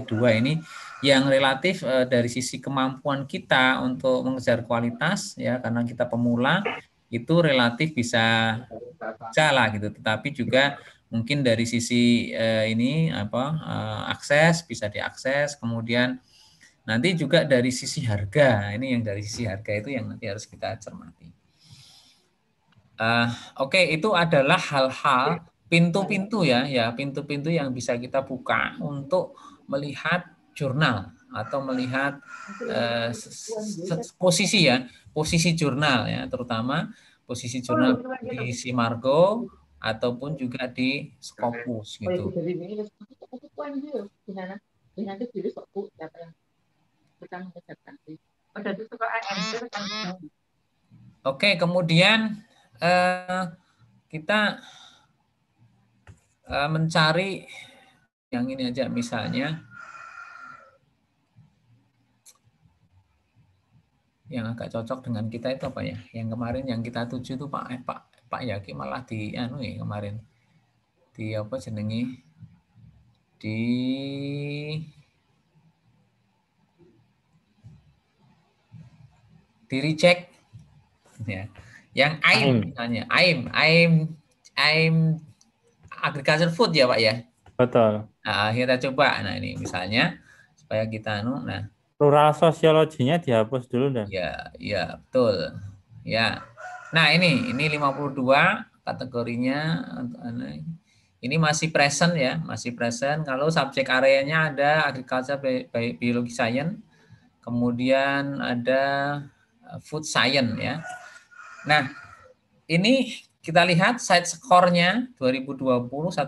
q ini yang relatif eh, dari sisi kemampuan kita untuk mengejar kualitas ya karena kita pemula itu relatif bisa salah gitu tetapi juga mungkin dari sisi eh, ini apa eh, akses bisa diakses kemudian Nanti juga dari sisi harga, ini yang dari sisi harga itu yang nanti harus kita cermati. Uh, Oke, okay, itu adalah hal-hal pintu-pintu ya, ya pintu-pintu yang bisa kita buka untuk melihat jurnal atau melihat uh, posisi ya, posisi jurnal ya, terutama posisi jurnal oh, iya, iya. di Simargo ataupun juga di Scopus gitu. Kita jasa Oh, jadi suka itu kan. Oke, kemudian eh, kita eh, mencari yang ini aja misalnya yang agak cocok dengan kita itu apa ya? Yang kemarin yang kita tuju itu Pak eh, Pak Pak Yaki malah di anu ya kemarin di apa jenenge di di cek ya yang AIM, misalnya AIM AIM AIM agriculture food ya pak ya betul nah, kita coba nah ini misalnya supaya kita anu nah rural sosiologinya dihapus dulu dan ya ya betul ya nah ini ini 52 kategorinya anu, ini masih present ya, masih present. Kalau subjek areanya ada agriculture biologi science, kemudian ada food science ya. Nah, ini kita lihat side skornya 2020 1,6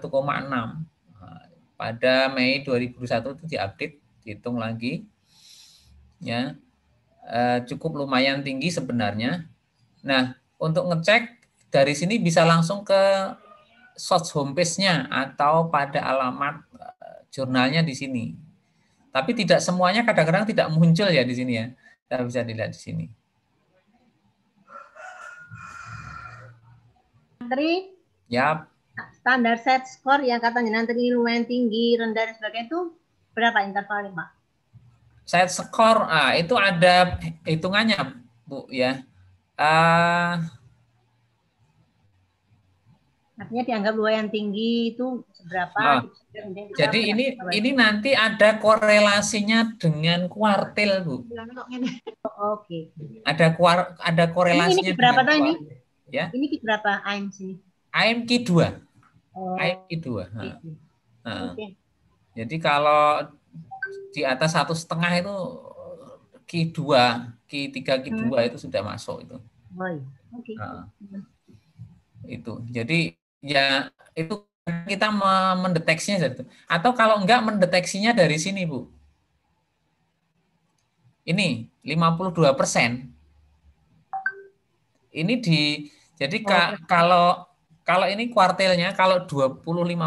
pada Mei 2021 itu diupdate dihitung lagi ya e, cukup lumayan tinggi sebenarnya nah untuk ngecek dari sini bisa langsung ke source homepage-nya atau pada alamat e, jurnalnya di sini tapi tidak semuanya kadang-kadang tidak muncul ya di sini ya kita bisa dilihat di sini Tri ya nah, standar set score yang katanya nanti ini lumayan tinggi rendah dan sebagainya itu berapa intervalnya pak? Set score ah itu ada hitungannya bu ya. Uh, artinya dianggap lumayan tinggi itu seberapa? Oh. Jadi ya? ini ini nanti ada korelasinya dengan kuartil bu. Oke. Ada kuar ada korelasinya. Ini, ini berapa tadi? ya. Ini ki berapa AM sih? AM ki 2. Oh. AM ki 2. Nah. Nah. Okay. Jadi kalau di atas satu setengah itu ki 2, ki 3, ki 2 hmm. itu sudah masuk itu. Oh, iya. Oke. Okay. Nah. Hmm. Itu. Jadi ya itu kita mendeteksinya dari itu. Atau kalau enggak mendeteksinya dari sini, Bu. Ini 52 persen. Ini di jadi oh. ka, kalau kalau ini kuartilnya kalau 25%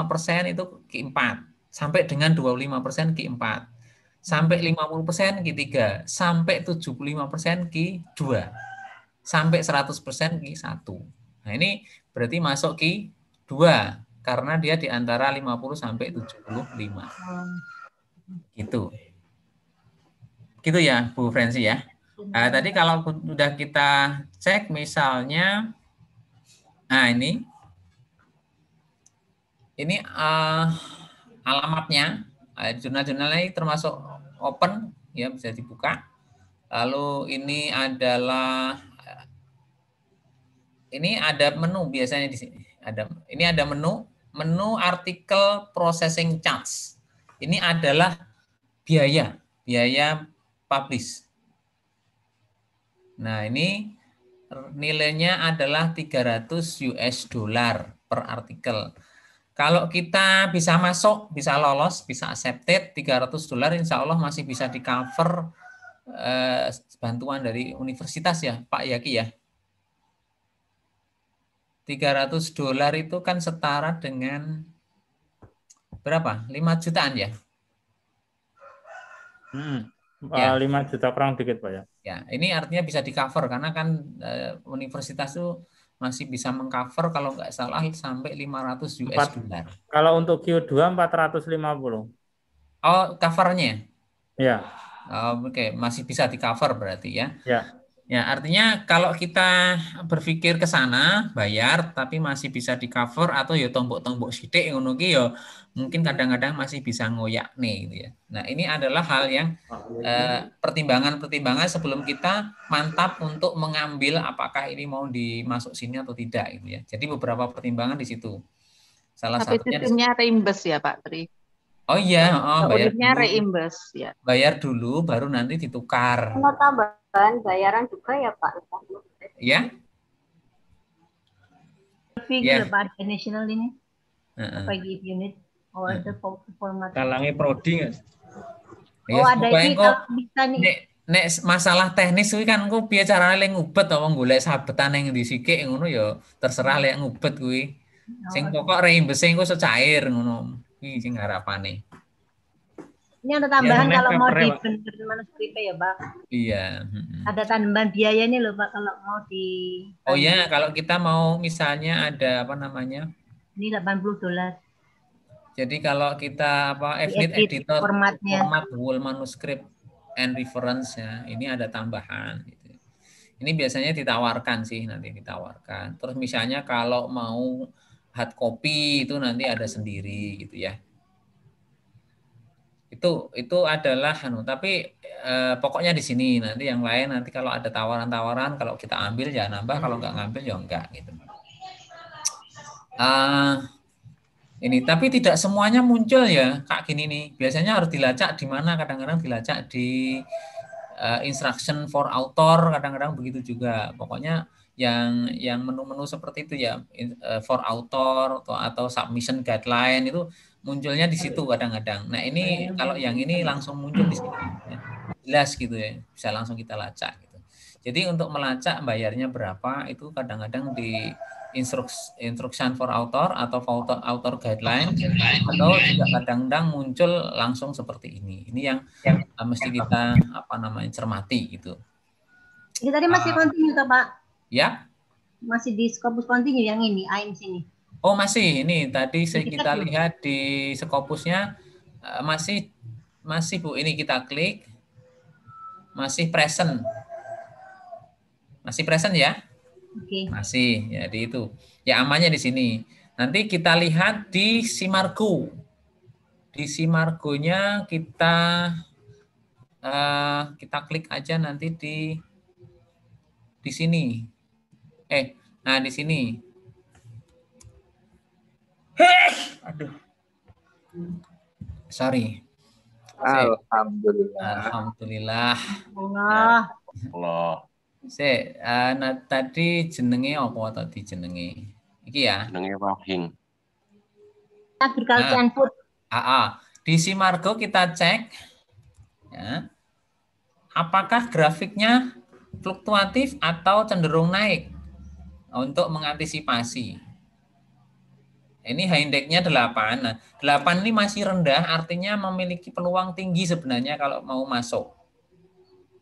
persen itu Q4 sampai dengan 25% persen Q4 sampai 50% persen Q3 sampai 75% persen Q2 sampai 100% persen Q1. Nah, ini berarti masuk Q2 karena dia di antara 50 sampai 75. Gitu. Gitu ya, Bu Frensi ya. Iya. Nah, tadi kalau sudah kita cek misalnya Nah, ini ini uh, alamatnya eh, jurnal-jurnalnya ini termasuk open ya bisa dibuka. Lalu ini adalah eh, ini ada menu biasanya di sini. Ada ini ada menu menu artikel processing charge. Ini adalah biaya, biaya publish. Nah, ini nilainya adalah 300 US dollar per artikel. Kalau kita bisa masuk, bisa lolos, bisa accepted 300 dolar insya Allah masih bisa di cover eh, bantuan dari universitas ya Pak Yaki ya. 300 dolar itu kan setara dengan berapa? 5 jutaan ya? Hmm, ya. 5 juta kurang dikit Pak ya. Ya, ini artinya bisa di cover karena kan eh, universitas itu masih bisa mengcover kalau nggak salah sampai 500 US dollar. Kalau untuk Q2 450. Oh, covernya? Ya. Oh, Oke, okay. masih bisa di cover berarti ya. Ya. Ya, artinya kalau kita berpikir ke sana bayar tapi masih bisa di cover atau ya tombok-tombok sidik ngono ki ya mungkin kadang-kadang masih bisa ngoyak nih gitu ya. Nah, ini adalah hal yang eh, pertimbangan-pertimbangan eh, sebelum kita mantap untuk mengambil apakah ini mau dimasuk sini atau tidak gitu ya. Jadi beberapa pertimbangan di situ. Salah tapi satunya sistemnya rimbes ya, Pak Tri. Oh iya, oh, bayar dulu. reimbas ya. Bayar dulu baru nanti ditukar. Kalau tambahan bayaran juga ya Pak. Ya. Figure yeah. Ya. Pak national ini. Uh-uh. unit. or uh hmm. format. Kalangi prodi nggak? Ya, oh, yes, ada ini kok, bisa nih. nek masalah teknis kuwi kan kok piye carane le ngubet wong golek sabetan ndi disikik ngono ya terserah le ngubet kuwi. Sing oh. pokok reimbursing sing secair ngono. Ini sing harapane. Ini ada tambahan ya, kalau mau dibenerin manuskrip ya, Pak. Iya. Ada tambahan biayanya loh, Pak, kalau mau di Oh iya, kalau kita mau misalnya ada apa namanya? Ini 80 dolar. Jadi kalau kita apa edit editor formatnya. format whole manuskrip and reference ya, ini ada tambahan gitu. Ini biasanya ditawarkan sih nanti ditawarkan. Terus misalnya kalau mau hard copy itu nanti ada sendiri gitu ya itu itu adalah anu tapi eh, pokoknya di sini nanti yang lain nanti kalau ada tawaran-tawaran kalau kita ambil ya nambah kalau nggak ngambil ya enggak gitu uh, ini tapi tidak semuanya muncul ya kak gini nih biasanya harus dilacak di mana kadang-kadang dilacak di uh, instruction for author kadang-kadang begitu juga pokoknya yang yang menu-menu seperti itu ya eh, for author atau atau submission guideline itu munculnya di situ kadang-kadang. Nah ini nah, iya, kalau iya, yang iya, ini langsung muncul di sini ya. jelas gitu ya bisa langsung kita lacak gitu. Jadi untuk melacak bayarnya berapa itu kadang-kadang di instruks instruction for author atau for author, author guideline atau juga kadang-kadang muncul langsung seperti ini. Ini yang, yang eh, mesti kita apa namanya cermati gitu. Ini tadi masih uh, continue Pak Ya? Masih di Scopus Continue yang ini, AIM sini. Oh, masih. Ini tadi saya kita kita lihat di Scopusnya eh, masih masih Bu. Ini kita klik. Masih present. Masih present ya? Oke. Okay. Masih. Jadi ya, itu. Ya amannya di sini. Nanti kita lihat di Simarku. Di Simargonya kita uh, kita klik aja nanti di di sini Eh, nah di sini. Hei, aduh. Sorry. Alhamdulillah. Alhamdulillah. Alhamdulillah. Allah. Se, uh, nah, tadi jenenge apa tadi jenenge? Iki ya. Jenenge Wahing. Agriculture nah, food. AA. Ah. Ah, ah. Di Simargo kita cek ya. Apakah grafiknya fluktuatif atau cenderung naik? untuk mengantisipasi. Ini index-nya 8. Nah, 8 ini masih rendah artinya memiliki peluang tinggi sebenarnya kalau mau masuk.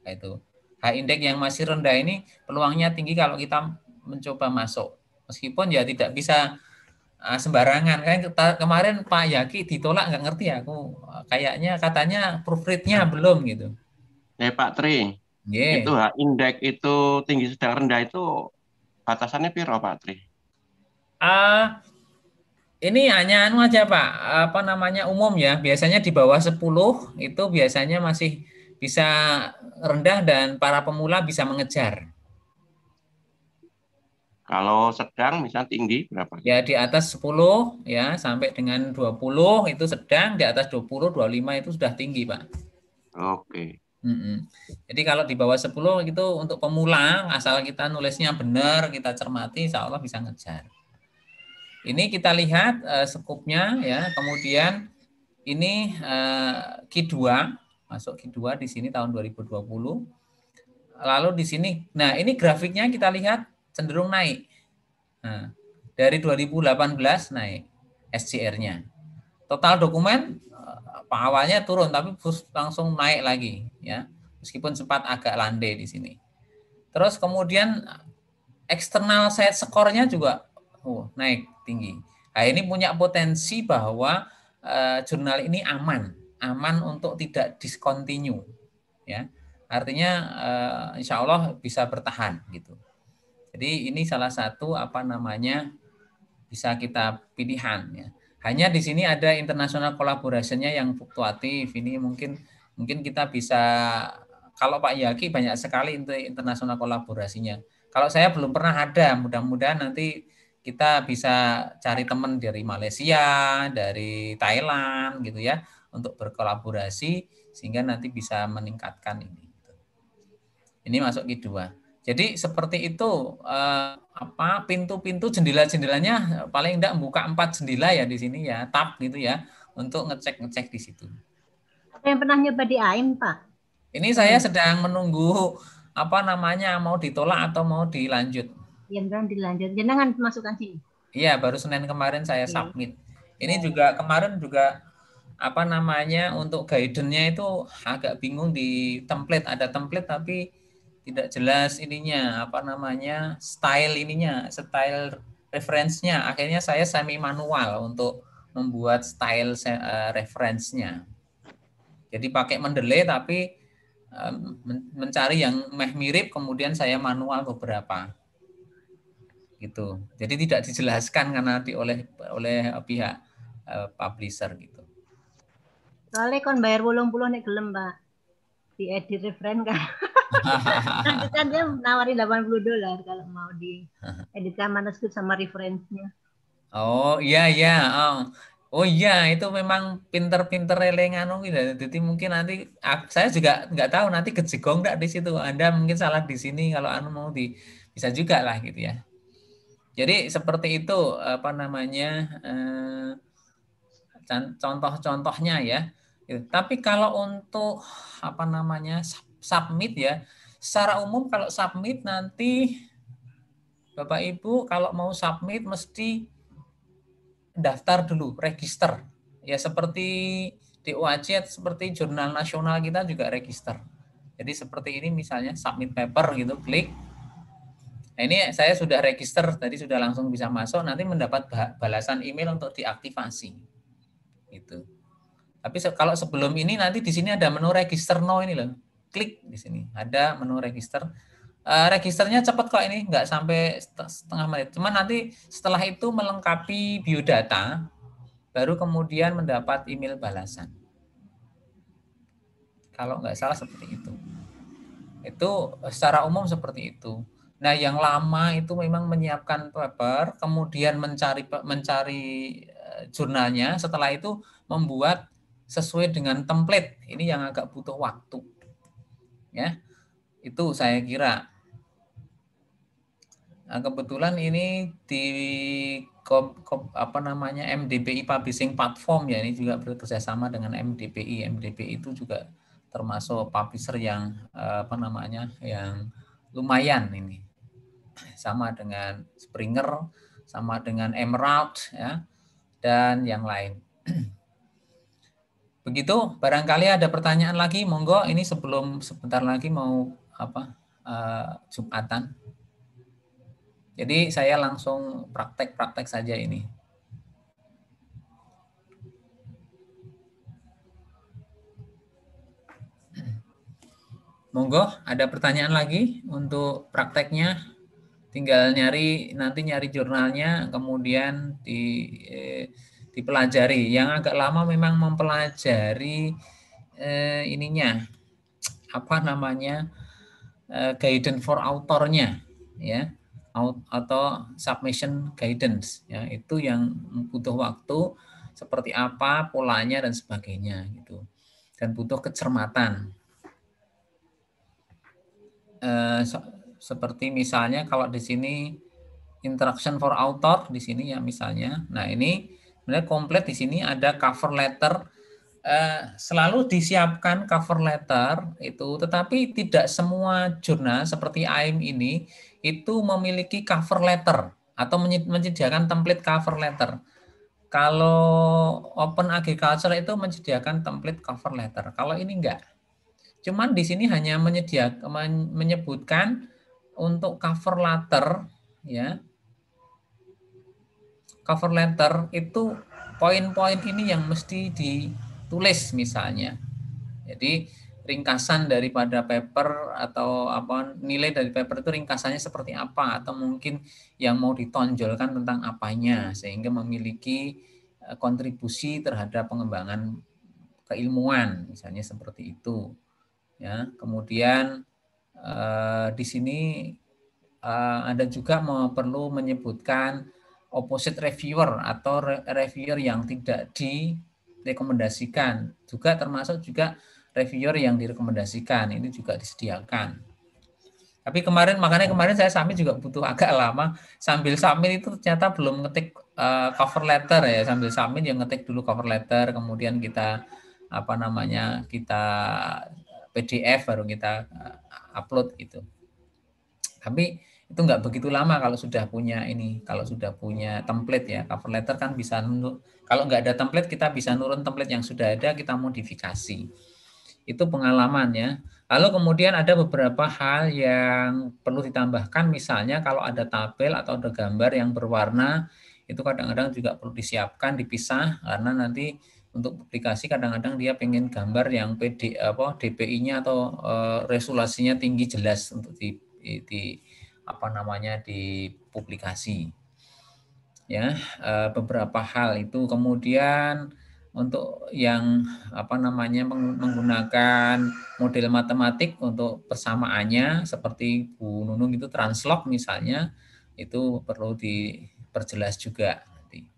itu. High indeks yang masih rendah ini peluangnya tinggi kalau kita mencoba masuk. Meskipun ya tidak bisa ah, sembarangan kan kemarin Pak Yaki ditolak nggak ngerti aku kayaknya katanya profitnya belum gitu. Eh Pak Tri, yeah. itu H indeks itu tinggi sedang rendah itu batasannya piro Pak Tri? Uh, ini hanya anu aja Pak, apa namanya umum ya. Biasanya di bawah 10 itu biasanya masih bisa rendah dan para pemula bisa mengejar. Kalau sedang misalnya tinggi berapa? Ya di atas 10 ya sampai dengan 20 itu sedang, di atas 20, 25 itu sudah tinggi, Pak. Oke. Mm-mm. Jadi kalau di bawah 10 itu untuk pemula asal kita nulisnya benar, kita cermati, insya Allah bisa ngejar. Ini kita lihat uh, eh, sekupnya ya, kemudian ini Q2 eh, masuk Q2 di sini tahun 2020. Lalu di sini, nah ini grafiknya kita lihat cenderung naik. Nah, dari 2018 naik SCR-nya. Total dokumen awalnya turun tapi langsung naik lagi ya meskipun sempat agak landai di sini terus kemudian eksternal set skornya juga oh, naik tinggi nah, ini punya potensi bahwa eh, jurnal ini aman aman untuk tidak discontinue ya artinya eh, insya Allah bisa bertahan gitu jadi ini salah satu apa namanya bisa kita pilihan ya hanya di sini ada internasional kolaborasinya yang fluktuatif. Ini mungkin mungkin kita bisa kalau Pak Yaki banyak sekali internasional kolaborasinya. Kalau saya belum pernah ada, mudah-mudahan nanti kita bisa cari teman dari Malaysia, dari Thailand gitu ya untuk berkolaborasi sehingga nanti bisa meningkatkan ini. Gitu. Ini masuk kedua. Jadi seperti itu eh, apa pintu-pintu jendela-jendelanya paling tidak buka empat jendela ya di sini ya tap gitu ya untuk ngecek-ngecek di situ. Apa yang pernah nyoba di AIM Pak? Ini saya sedang menunggu apa namanya mau ditolak atau mau dilanjut. Iya mudah dilanjut. Jangan masukkan sini. Iya baru Senin kemarin saya okay. submit. Ini okay. juga kemarin juga apa namanya untuk guidance-nya itu agak bingung di template ada template tapi tidak jelas ininya apa namanya style ininya style referensinya akhirnya saya semi manual untuk membuat style uh, eh, referensinya jadi pakai mendelay tapi um, mencari yang meh mirip kemudian saya manual beberapa gitu jadi tidak dijelaskan karena di oleh oleh eh, pihak uh, publisher gitu soalnya kon bayar bolong puluh nih gelem mbak di edit referen kan. nanti kan dia nawarin 80 dolar kalau mau di editkan manuskrip sama referensinya. Oh iya iya. Oh. Oh iya, itu memang pinter-pinter relengan gitu. Jadi mungkin nanti ah, saya juga nggak tahu nanti kejegong nggak di situ. Anda mungkin salah di sini kalau Anu mau di bisa juga lah gitu ya. Jadi seperti itu apa namanya eh, contoh-contohnya ya. Gitu. Tapi kalau untuk apa namanya submit ya, secara umum kalau submit nanti Bapak Ibu kalau mau submit mesti daftar dulu, register. Ya seperti di DOAJ seperti jurnal nasional kita juga register. Jadi seperti ini misalnya submit paper gitu, klik. Nah, ini saya sudah register, tadi sudah langsung bisa masuk, nanti mendapat balasan email untuk diaktifasi. Gitu. Tapi kalau sebelum ini nanti di sini ada menu register no ini loh. Klik di sini. Ada menu register. Uh, registernya cepat kok ini, nggak sampai setengah menit. Cuman nanti setelah itu melengkapi biodata, baru kemudian mendapat email balasan. Kalau nggak salah seperti itu. Itu eh, secara umum seperti itu. Nah, yang lama itu memang menyiapkan paper, kemudian mencari mencari eh, jurnalnya, setelah itu membuat sesuai dengan template. Ini yang agak butuh waktu. Ya. Itu saya kira. Nah, kebetulan ini di kop, kop, apa namanya MDPI Publishing Platform ya ini juga sama dengan MDPI. MDPI itu juga termasuk publisher yang eh, apa namanya yang lumayan ini sama dengan Springer, sama dengan Emerald ya dan yang lain. Begitu, barangkali ada pertanyaan lagi, monggo. Ini sebelum sebentar lagi mau apa uh, Jumatan. Jadi saya langsung praktek-praktek saja ini. Monggo, ada pertanyaan lagi untuk prakteknya? Tinggal nyari nanti nyari jurnalnya, kemudian di eh, dipelajari. Yang agak lama memang mempelajari eh, ininya apa namanya eh, guidance for autornya ya out, atau submission guidance ya itu yang butuh waktu seperti apa polanya dan sebagainya gitu dan butuh kecermatan eh, so, seperti misalnya kalau di sini interaction for author di sini ya misalnya nah ini Sebenarnya komplit di sini ada cover letter eh, selalu disiapkan cover letter itu, tetapi tidak semua jurnal seperti AIM ini itu memiliki cover letter atau menyediakan template cover letter. Kalau Open Agriculture itu menyediakan template cover letter. Kalau ini enggak. Cuman di sini hanya menyediakan menyebutkan untuk cover letter ya cover letter itu poin-poin ini yang mesti ditulis misalnya. Jadi ringkasan daripada paper atau apa nilai dari paper itu ringkasannya seperti apa atau mungkin yang mau ditonjolkan tentang apanya sehingga memiliki eh, kontribusi terhadap pengembangan keilmuan misalnya seperti itu ya kemudian eh, di sini eh, ada juga mau perlu menyebutkan opposite reviewer atau reviewer yang tidak direkomendasikan juga termasuk juga reviewer yang direkomendasikan ini juga disediakan tapi kemarin makanya kemarin saya sambil juga butuh agak lama sambil sambil itu ternyata belum ngetik eh, cover letter ya sambil sambil yang ngetik dulu cover letter kemudian kita apa namanya kita PDF baru kita eh, upload gitu tapi itu nggak begitu lama kalau sudah punya ini kalau sudah punya template ya cover letter kan bisa kalau nggak ada template kita bisa nurun template yang sudah ada kita modifikasi itu pengalaman ya lalu kemudian ada beberapa hal yang perlu ditambahkan misalnya kalau ada tabel atau ada gambar yang berwarna itu kadang-kadang juga perlu disiapkan dipisah karena nanti untuk publikasi kadang-kadang dia pengen gambar yang PD apa DPI-nya atau eh, resolusinya tinggi jelas untuk di, di apa namanya di publikasi ya eh, beberapa hal itu kemudian untuk yang apa namanya menggunakan model matematik untuk persamaannya seperti Bu Nunung itu translog misalnya itu perlu diperjelas juga nanti.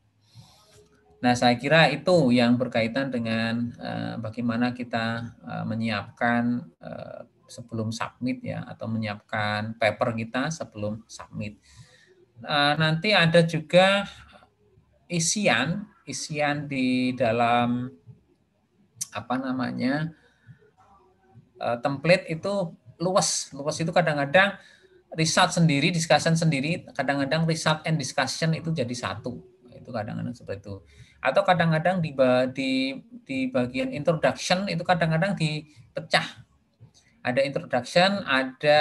Nah, saya kira itu yang berkaitan dengan eh, bagaimana kita eh, menyiapkan sebelum submit ya atau menyiapkan paper kita sebelum submit. Eh, nanti ada juga isian isian di dalam apa namanya eh, template itu luas luas itu kadang-kadang riset sendiri discussion sendiri kadang-kadang riset and discussion itu jadi satu itu kadang-kadang seperti itu atau kadang-kadang di, di di bagian introduction itu kadang-kadang dipecah ada introduction, ada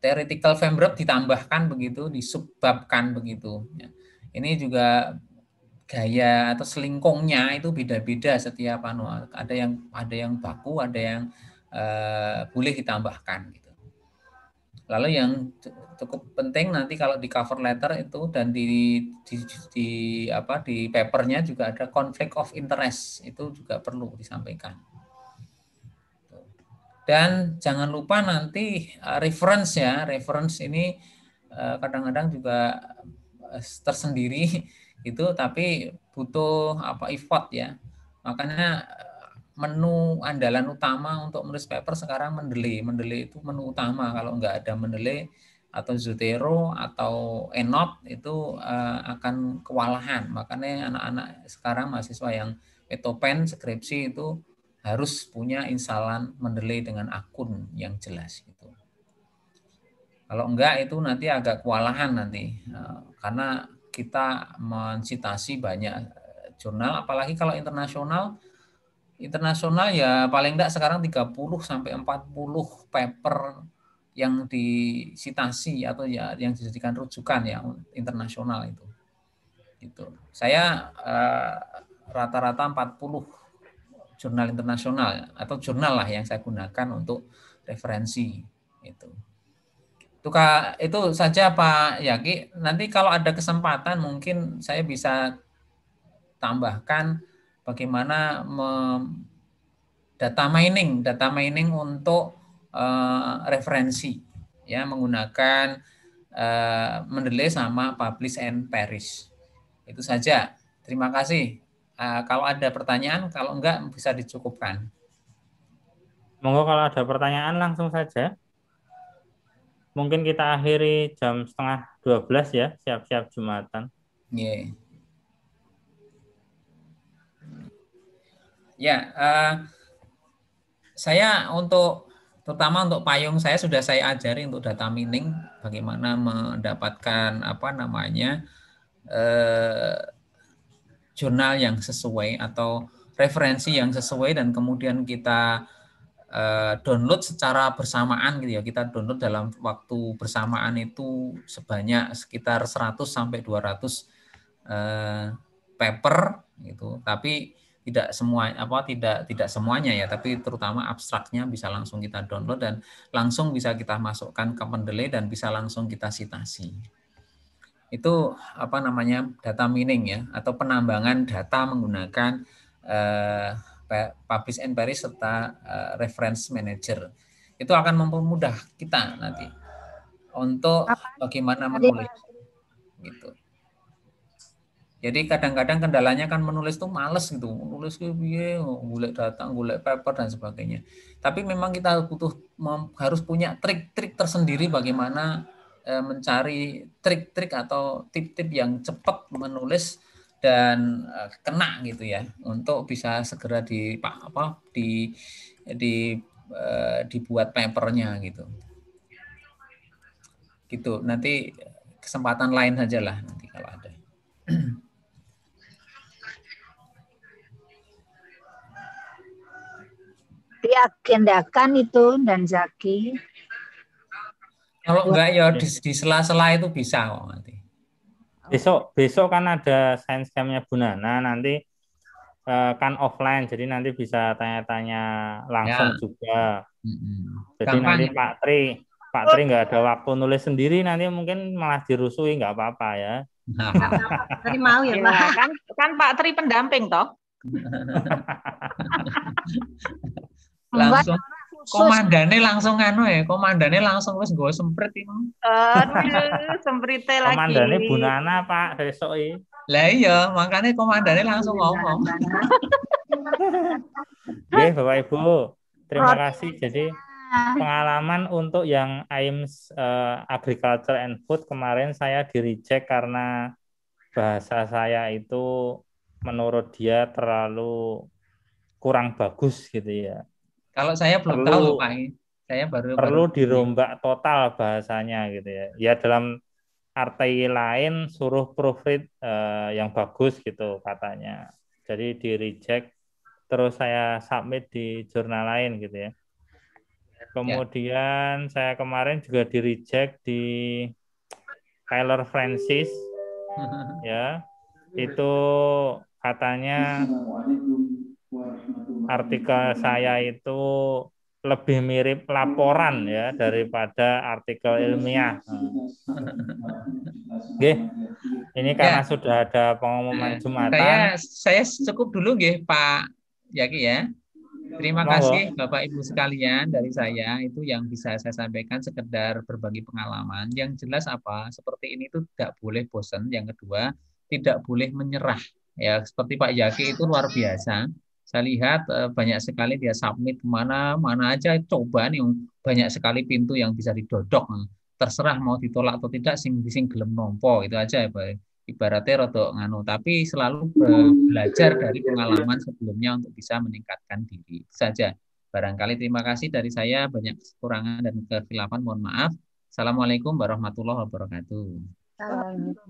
theoretical framework ditambahkan begitu, disebabkan begitu. Ya. Ini juga gaya atau selingkungnya itu beda-beda setiap anu ada yang ada yang baku ada yang uh, boleh ditambahkan gitu lalu yang cukup penting nanti kalau di cover letter itu dan di di, di apa di papernya juga ada conflict of interest itu juga perlu disampaikan dan jangan lupa nanti eh, reference ya, reference ini eh, kadang-kadang juga eh, tersendiri itu tapi butuh apa effort ya. Makanya menu andalan utama untuk menulis paper sekarang mendele. Mendele itu menu utama. Kalau nggak ada mendele atau Zotero atau Enop itu akan kewalahan. Makanya anak-anak sekarang mahasiswa yang petopen skripsi itu harus punya instalan mendelay dengan akun yang jelas gitu. Kalau enggak itu nanti agak kewalahan nanti eh, karena kita mencitasi banyak eh, jurnal apalagi kalau internasional internasional ya paling enggak sekarang 30 sampai 40 paper yang disitasi atau ya yang dijadikan rujukan ya internasional itu. Gitu. Saya eh, rata-rata eh, rata -rata 40 jurnal internasional atau jurnal lah yang saya gunakan untuk referensi gitu. itu. Itu itu saja Pak Yaki. Nanti kalau ada kesempatan mungkin saya bisa tambahkan bagaimana data mining, data mining untuk uh, referensi ya menggunakan uh, eh, Mendeley sama publish and perish. Itu saja. Terima kasih. Eh, kalau ada pertanyaan, kalau enggak bisa dicukupkan. Monggo kalau ada pertanyaan langsung saja. Mungkin kita akhiri jam setengah 12 ya, siap-siap Jumatan. Yeah. Ya, uh, saya untuk terutama untuk payung saya sudah saya ajari untuk data mining bagaimana mendapatkan apa namanya eh, jurnal yang sesuai atau referensi yang sesuai dan kemudian kita eh, download secara bersamaan gitu ya. Kita download dalam waktu bersamaan itu sebanyak sekitar 100 sampai 200 eh, paper gitu. Tapi tidak semua apa tidak tidak semuanya ya tapi terutama abstraknya bisa langsung kita download dan langsung bisa kita masukkan ke Mendeley dan bisa langsung kita sitasi itu apa namanya data mining ya atau penambangan data menggunakan eh, publish paris serta eh, reference manager itu akan mempermudah kita nanti untuk bagaimana menulis gitu. Jadi kadang-kadang kendalanya kan menulis tuh males gitu, menulis ke piye, golek data, gulek paper dan sebagainya. Tapi memang kita butuh harus punya trik-trik tersendiri bagaimana Eh, mencari trik-trik atau tip-tip yang cepat menulis dan eh, kena gitu ya untuk bisa segera di apa di di eh, dibuat papernya gitu gitu nanti kesempatan lain saja lah nanti kalau ada diagendakan itu dan Zaki kalau enggak ya di, di sela-sela itu bisa kok nanti. Besok besok kan ada science camp-nya Bu Nana nanti eh, kan offline jadi nanti bisa tanya-tanya langsung ya. juga. hmm Jadi Gampang. nanti Pak Tri Pak Tri nggak ada waktu nulis sendiri nanti mungkin malah dirusui nggak apa-apa ya. Nah. mau ya Pak. Iya, kan, kan Pak Tri pendamping toh. langsung Komandannya langsung anu ya, komandannya langsung wis gue semprit iku. Aduh, semprite lagi. Komandane bunana, Pak, besok iki. Lah iya, makanya komandannya langsung ngomong. Oke, Bapak Ibu, terima kasih. Jadi pengalaman untuk yang aims uh, Agriculture and Food kemarin saya di reject karena bahasa saya itu menurut dia terlalu kurang bagus gitu ya. Kalau saya belum perlu, tahu Pak. Saya baru perlu baru. dirombak total bahasanya gitu ya. Ya dalam arti lain suruh profit uh, yang bagus gitu katanya. Jadi di reject terus saya submit di jurnal lain gitu ya. Kemudian ya. saya kemarin juga di reject di Tyler Francis ya. Itu katanya artikel saya itu lebih mirip laporan ya daripada artikel ilmiah. Oke, ini ya. karena ya. sudah ada pengumuman eh, jumatan. Saya saya cukup dulu gih Pak Yaki ya. Terima kasih Bapak Ibu sekalian dari saya itu yang bisa saya sampaikan sekedar berbagi pengalaman. Yang jelas apa seperti ini itu tidak boleh bosan. Yang kedua tidak boleh menyerah ya seperti Pak Yaki itu luar biasa saya lihat eh, banyak sekali dia submit kemana mana aja coba nih um, banyak sekali pintu yang bisa didodok nah, terserah mau ditolak atau tidak sing sing gelem nompo itu aja ya ibaratnya roto nganu tapi selalu belajar dari pengalaman sebelumnya untuk bisa meningkatkan diri saja barangkali terima kasih dari saya banyak kekurangan dan kekhilafan mohon maaf Assalamualaikum warahmatullahi wabarakatuh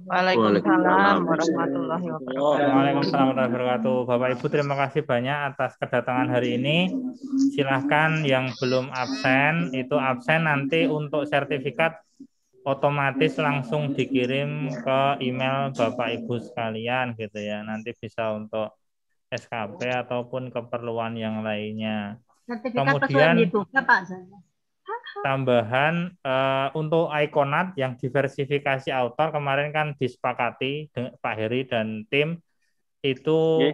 Waalaikumsalam warahmatullahi wabarakatuh. Waalaikumsalam warahmatullahi wabarakatuh. Bapak Ibu terima kasih banyak atas kedatangan hari ini. Silahkan yang belum absen itu absen nanti untuk sertifikat otomatis langsung dikirim ke email Bapak Ibu sekalian gitu ya. Nanti bisa untuk SKP ataupun keperluan yang lainnya. Sertifikat Kemudian, itu, Pak tambahan uh, untuk ikonat yang diversifikasi author kemarin kan disepakati dengan Pak Heri dan tim itu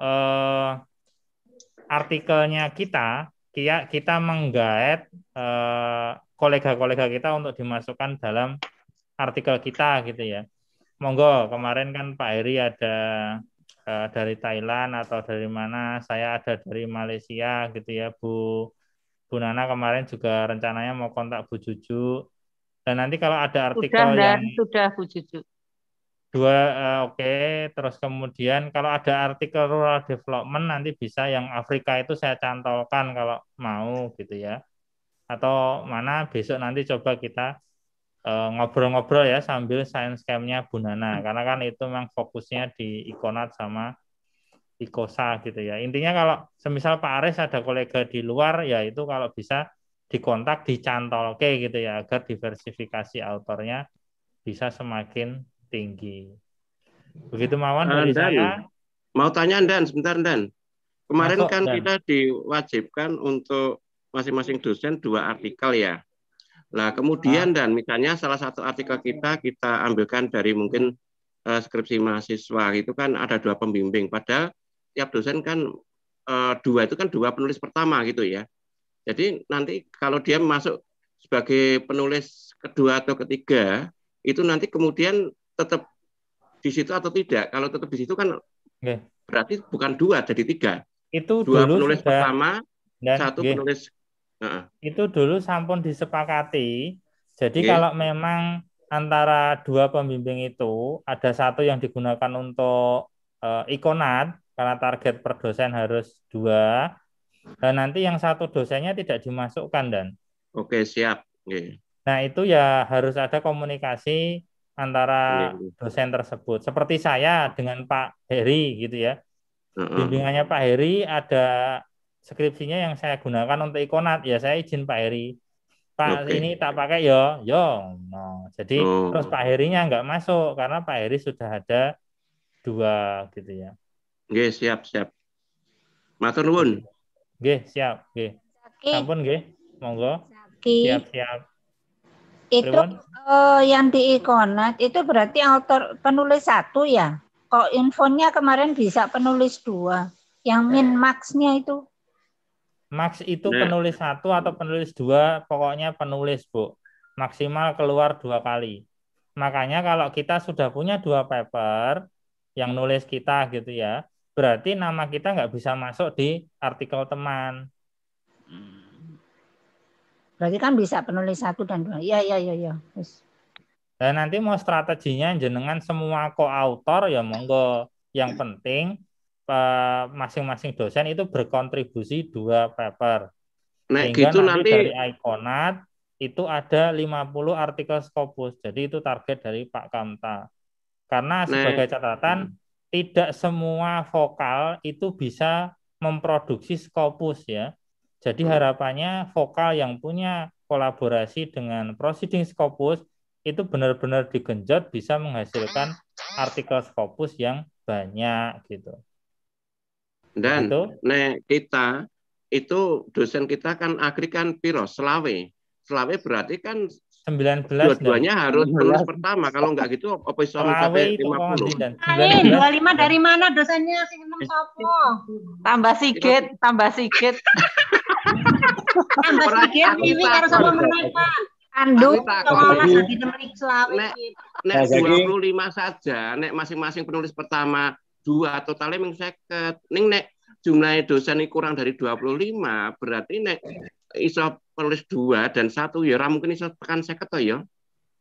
uh, artikelnya kita kita kita menggaet uh, kolega-kolega kita untuk dimasukkan dalam artikel kita gitu ya. Monggo kemarin kan Pak Heri ada uh, dari Thailand atau dari mana, saya ada dari Malaysia gitu ya Bu Bu Nana kemarin juga rencananya mau kontak Bu Juju. Dan nanti kalau ada artikel sudah, yang sudah Bu Juju. Dua uh, oke, okay. terus kemudian kalau ada artikel rural development nanti bisa yang Afrika itu saya cantolkan kalau mau gitu ya. Atau mana besok nanti coba kita eh, ngobrol-ngobrol uh, ya sambil science camp-nya Bu Nana karena kan itu memang fokusnya di Ikonat sama di kosa gitu ya. Intinya kalau semisal Pak Aris ada kolega di luar ya itu kalau bisa dikontak dicantol oke gitu ya agar diversifikasi autornya bisa semakin tinggi. Begitu Mawan dari ah, Dan, saya. Mau tanya Dan sebentar Dan. Kemarin Masuk, kan Dan. kita diwajibkan untuk masing-masing dosen dua artikel ya. Nah, kemudian ah. dan misalnya salah satu artikel kita kita ambilkan dari mungkin eh, skripsi mahasiswa itu kan ada dua pembimbing padahal tiap dosen kan e, dua itu kan dua penulis pertama gitu ya. Jadi nanti kalau dia masuk sebagai penulis kedua atau ketiga, itu nanti kemudian tetap di situ atau tidak. Kalau tetap di situ kan okay. berarti bukan dua jadi tiga. Itu dua dulu penulis sudah, pertama, dan, satu okay. penulis. Uh. Itu dulu sampun disepakati. Jadi okay. kalau memang antara dua pembimbing itu ada satu yang digunakan untuk uh, ikonat karena target per dosen harus dua. Dan nanti yang satu dosennya tidak dimasukkan dan. Oke siap. Yeah. Nah itu ya harus ada komunikasi antara yeah. Iya. dosen tersebut. Seperti saya dengan Pak Heri gitu ya. Uh -uh. Bimbingannya Pak Heri ada skripsinya yang saya gunakan untuk ikonat ya saya izin Pak Heri. Pak okay. ini tak pakai yo yo. No. Jadi oh. terus Pak Herinya nggak masuk karena Pak Heri sudah ada dua gitu ya. Oke, siap, siap. Matur nuwun. Nggih, siap, nggih. Sampun nggih. Monggo. Siap, siap. Itu uh, yang di ikonat itu berarti author penulis satu ya. Kok infonya kemarin bisa penulis dua? Yang min eh. maxnya itu? Max itu nah. penulis satu atau penulis dua, pokoknya penulis, Bu. Maksimal keluar dua kali. Makanya kalau kita sudah punya dua paper, yang nulis kita gitu ya, berarti nama kita nggak bisa masuk di artikel teman. Hmm. Berarti kan bisa penulis satu dan dua. Iya, iya, iya, iya. Dan nanti mau strateginya jenengan semua co-author ya monggo. Yang penting eh, masing-masing dosen itu berkontribusi dua paper. Nah, Sehingga gitu nanti, nanti dari Iconat itu ada 50 artikel Scopus. Jadi itu target dari Pak Kamta. Karena sebagai nah, catatan hmm tidak semua vokal itu bisa memproduksi skopus ya. Jadi harapannya vokal yang punya kolaborasi dengan proceeding skopus itu benar-benar digenjot bisa menghasilkan artikel skopus yang banyak gitu. Dan itu. Nah, kita itu dosen kita kan agri kan piro Selawe. Selawe berarti kan 19 dua-duanya harus penulis pertama kalau enggak gitu apa iso mencapai 50 Amin 25 dari mana dosennya sing enem eh, sapa tambah sigit tambah sigit tambah sigit ini karo sapa meneh Pak Anduk nek nek 25 saja nek masing-masing penulis pertama dua totalnya mung 50 ning nek jumlahnya dosen kurang dari 25 berarti nek iso penulis dua dan satu ya ramu kini sepekan saya seket ya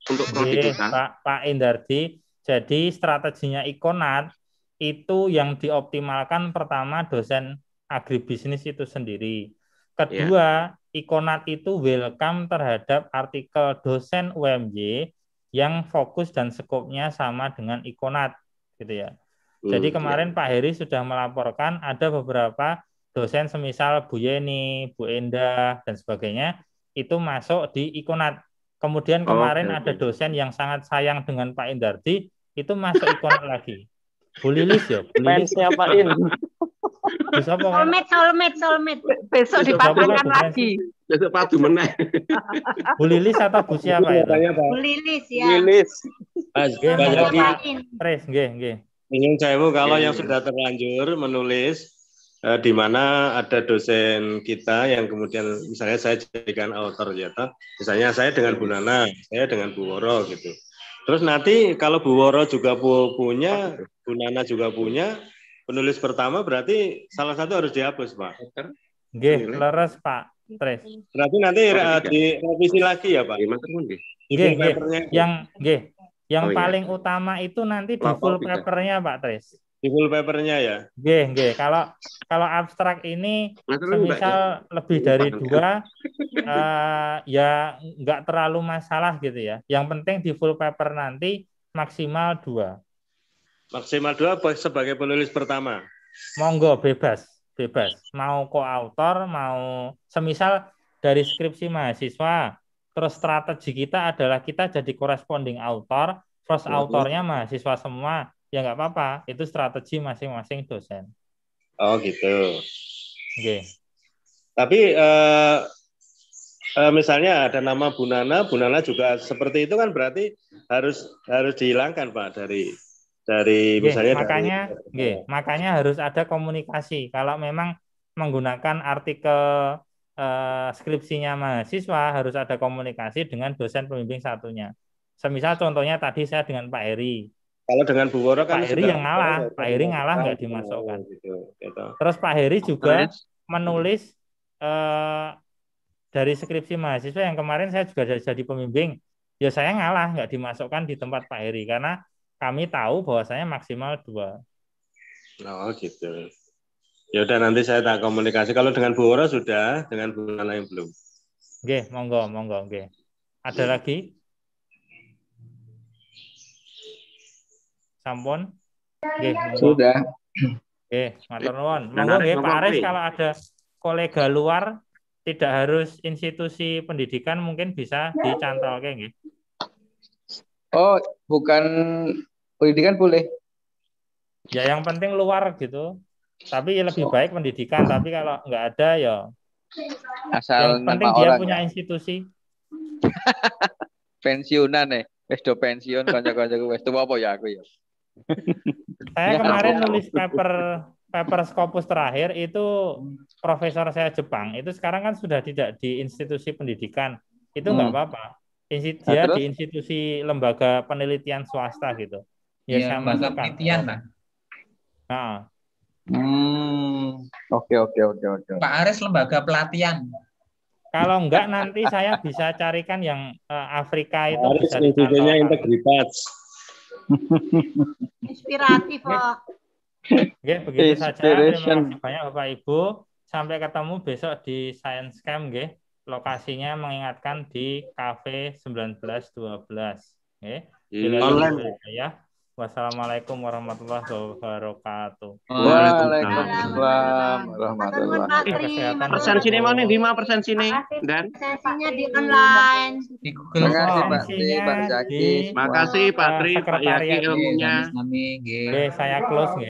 untuk produk kita. Pak, Pak Indardi, jadi strateginya ikonat itu yang dioptimalkan pertama dosen agribisnis itu sendiri. Kedua, yeah. ikonat itu welcome terhadap artikel dosen UMY yang fokus dan skopnya sama dengan ikonat gitu ya. Hmm, jadi iya. kemarin Pak Heri sudah melaporkan ada beberapa dosen semisal Bu Yeni, Bu Enda dan sebagainya itu masuk di ikonat. Kemudian kemarin oh, okay. ada dosen yang sangat sayang dengan Pak Indarti itu masuk ikonat lagi. Bu Lilis ya, Bu Lilis. Pak In. Solmet, solmet, solmet. Besok dipatahkan lagi. Besok patu meneh. Bu Lilis atau Bu siapa itu? Bu Lilis ya. Lilis. Mas, Mas lagi. Tris, gue, nggih. Ingin saya kalau yang sudah terlanjur menulis Eh, di mana ada dosen kita yang kemudian misalnya saya jadikan author ya, toh. misalnya saya dengan Bu Nana, saya dengan Bu Woro gitu. Terus nanti kalau Bu Woro juga punya, Bu Nana juga punya, penulis pertama berarti salah satu harus dihapus, Pak. Oke, leres, Pak. Tres. Berarti nanti uh, revisi lagi ya, Pak. Iya, gih, gih. Yang gih. Yang oh, iya. paling iya. utama itu nanti di full ya. papernya, Pak Tres di full papernya ya nggih nggih kalau kalau abstrak ini semisal ya? lebih dari dua uh, ya nggak terlalu masalah gitu ya yang penting di full paper nanti maksimal dua maksimal dua sebagai penulis pertama monggo bebas bebas mau co-author mau semisal dari skripsi mahasiswa terus strategi kita adalah kita jadi corresponding author first mm-hmm. autornya mahasiswa semua ya nggak apa-apa itu strategi masing-masing dosen oh gitu oke okay. tapi uh, uh, misalnya ada nama Bu Nana Bu Nana juga seperti itu kan berarti harus harus dihilangkan pak dari dari okay. misalnya makanya dari, okay. Eh. makanya harus ada komunikasi kalau memang menggunakan artikel eh, skripsinya mahasiswa harus ada komunikasi dengan dosen pembimbing satunya. Semisal contohnya tadi saya dengan Pak Heri, kalau dengan Bu Woro kan Pak Heri yang ngalah, Pak Heri ngalah nggak dimasukkan. Gitu, gitu. Terus Pak Heri juga menulis eh, dari skripsi mahasiswa yang kemarin saya juga jadi pembimbing. Ya saya ngalah nggak dimasukkan di tempat Pak Heri karena kami tahu bahwasanya maksimal dua. Oh gitu. Ya udah nanti saya tak komunikasi. Kalau dengan Bu Woro sudah, dengan Bu Nana yang belum. Oke, monggo, monggo, oke. Ada iya. lagi? sampun sudah oke matur nuwun nah, monggo nggih Pak Aris kalau ada kolega luar tidak harus institusi pendidikan mungkin bisa dicantolke nggih oh bukan pendidikan boleh ya yang penting luar gitu tapi ya lebih baik pendidikan tapi kalau nggak ada ya asal yang penting dia punya ya. institusi pensiunan nih eh. do pensiun kanca-kancaku wes apa ya aku ya saya ya, kemarin nulis paper paper Scopus terakhir itu profesor saya Jepang. Itu sekarang kan sudah tidak di institusi pendidikan. Itu nggak hmm. apa-apa. Insti nah, dia terus? di institusi lembaga penelitian swasta gitu. Ya, ya saya penelitian lah. Nah. Hmm, oke, oke, oke, oke. Pak Aris lembaga pelatihan. Kalau enggak nanti saya bisa carikan yang eh, Afrika itu Aris bisa integritas. Inspiratif kok. Oke, begitu saja. Terima kasih banyak Bapak Ibu. Sampai ketemu besok di Science Camp, nggih. Lokasinya mengingatkan di Cafe 1912, nggih. Iya. Online. Ya. Wassalamualaikum warahmatullahi wabarakatuh. Waalaikumsalam warahmatullahi wabarakatuh. Persen sini mau nih lima persen sini dan sesinya di online. Di Google Terima kasih Pak Zaki. Terima kasih Pak Tri, Pak Yaki ilmunya. Iya, Oke, saya close ya.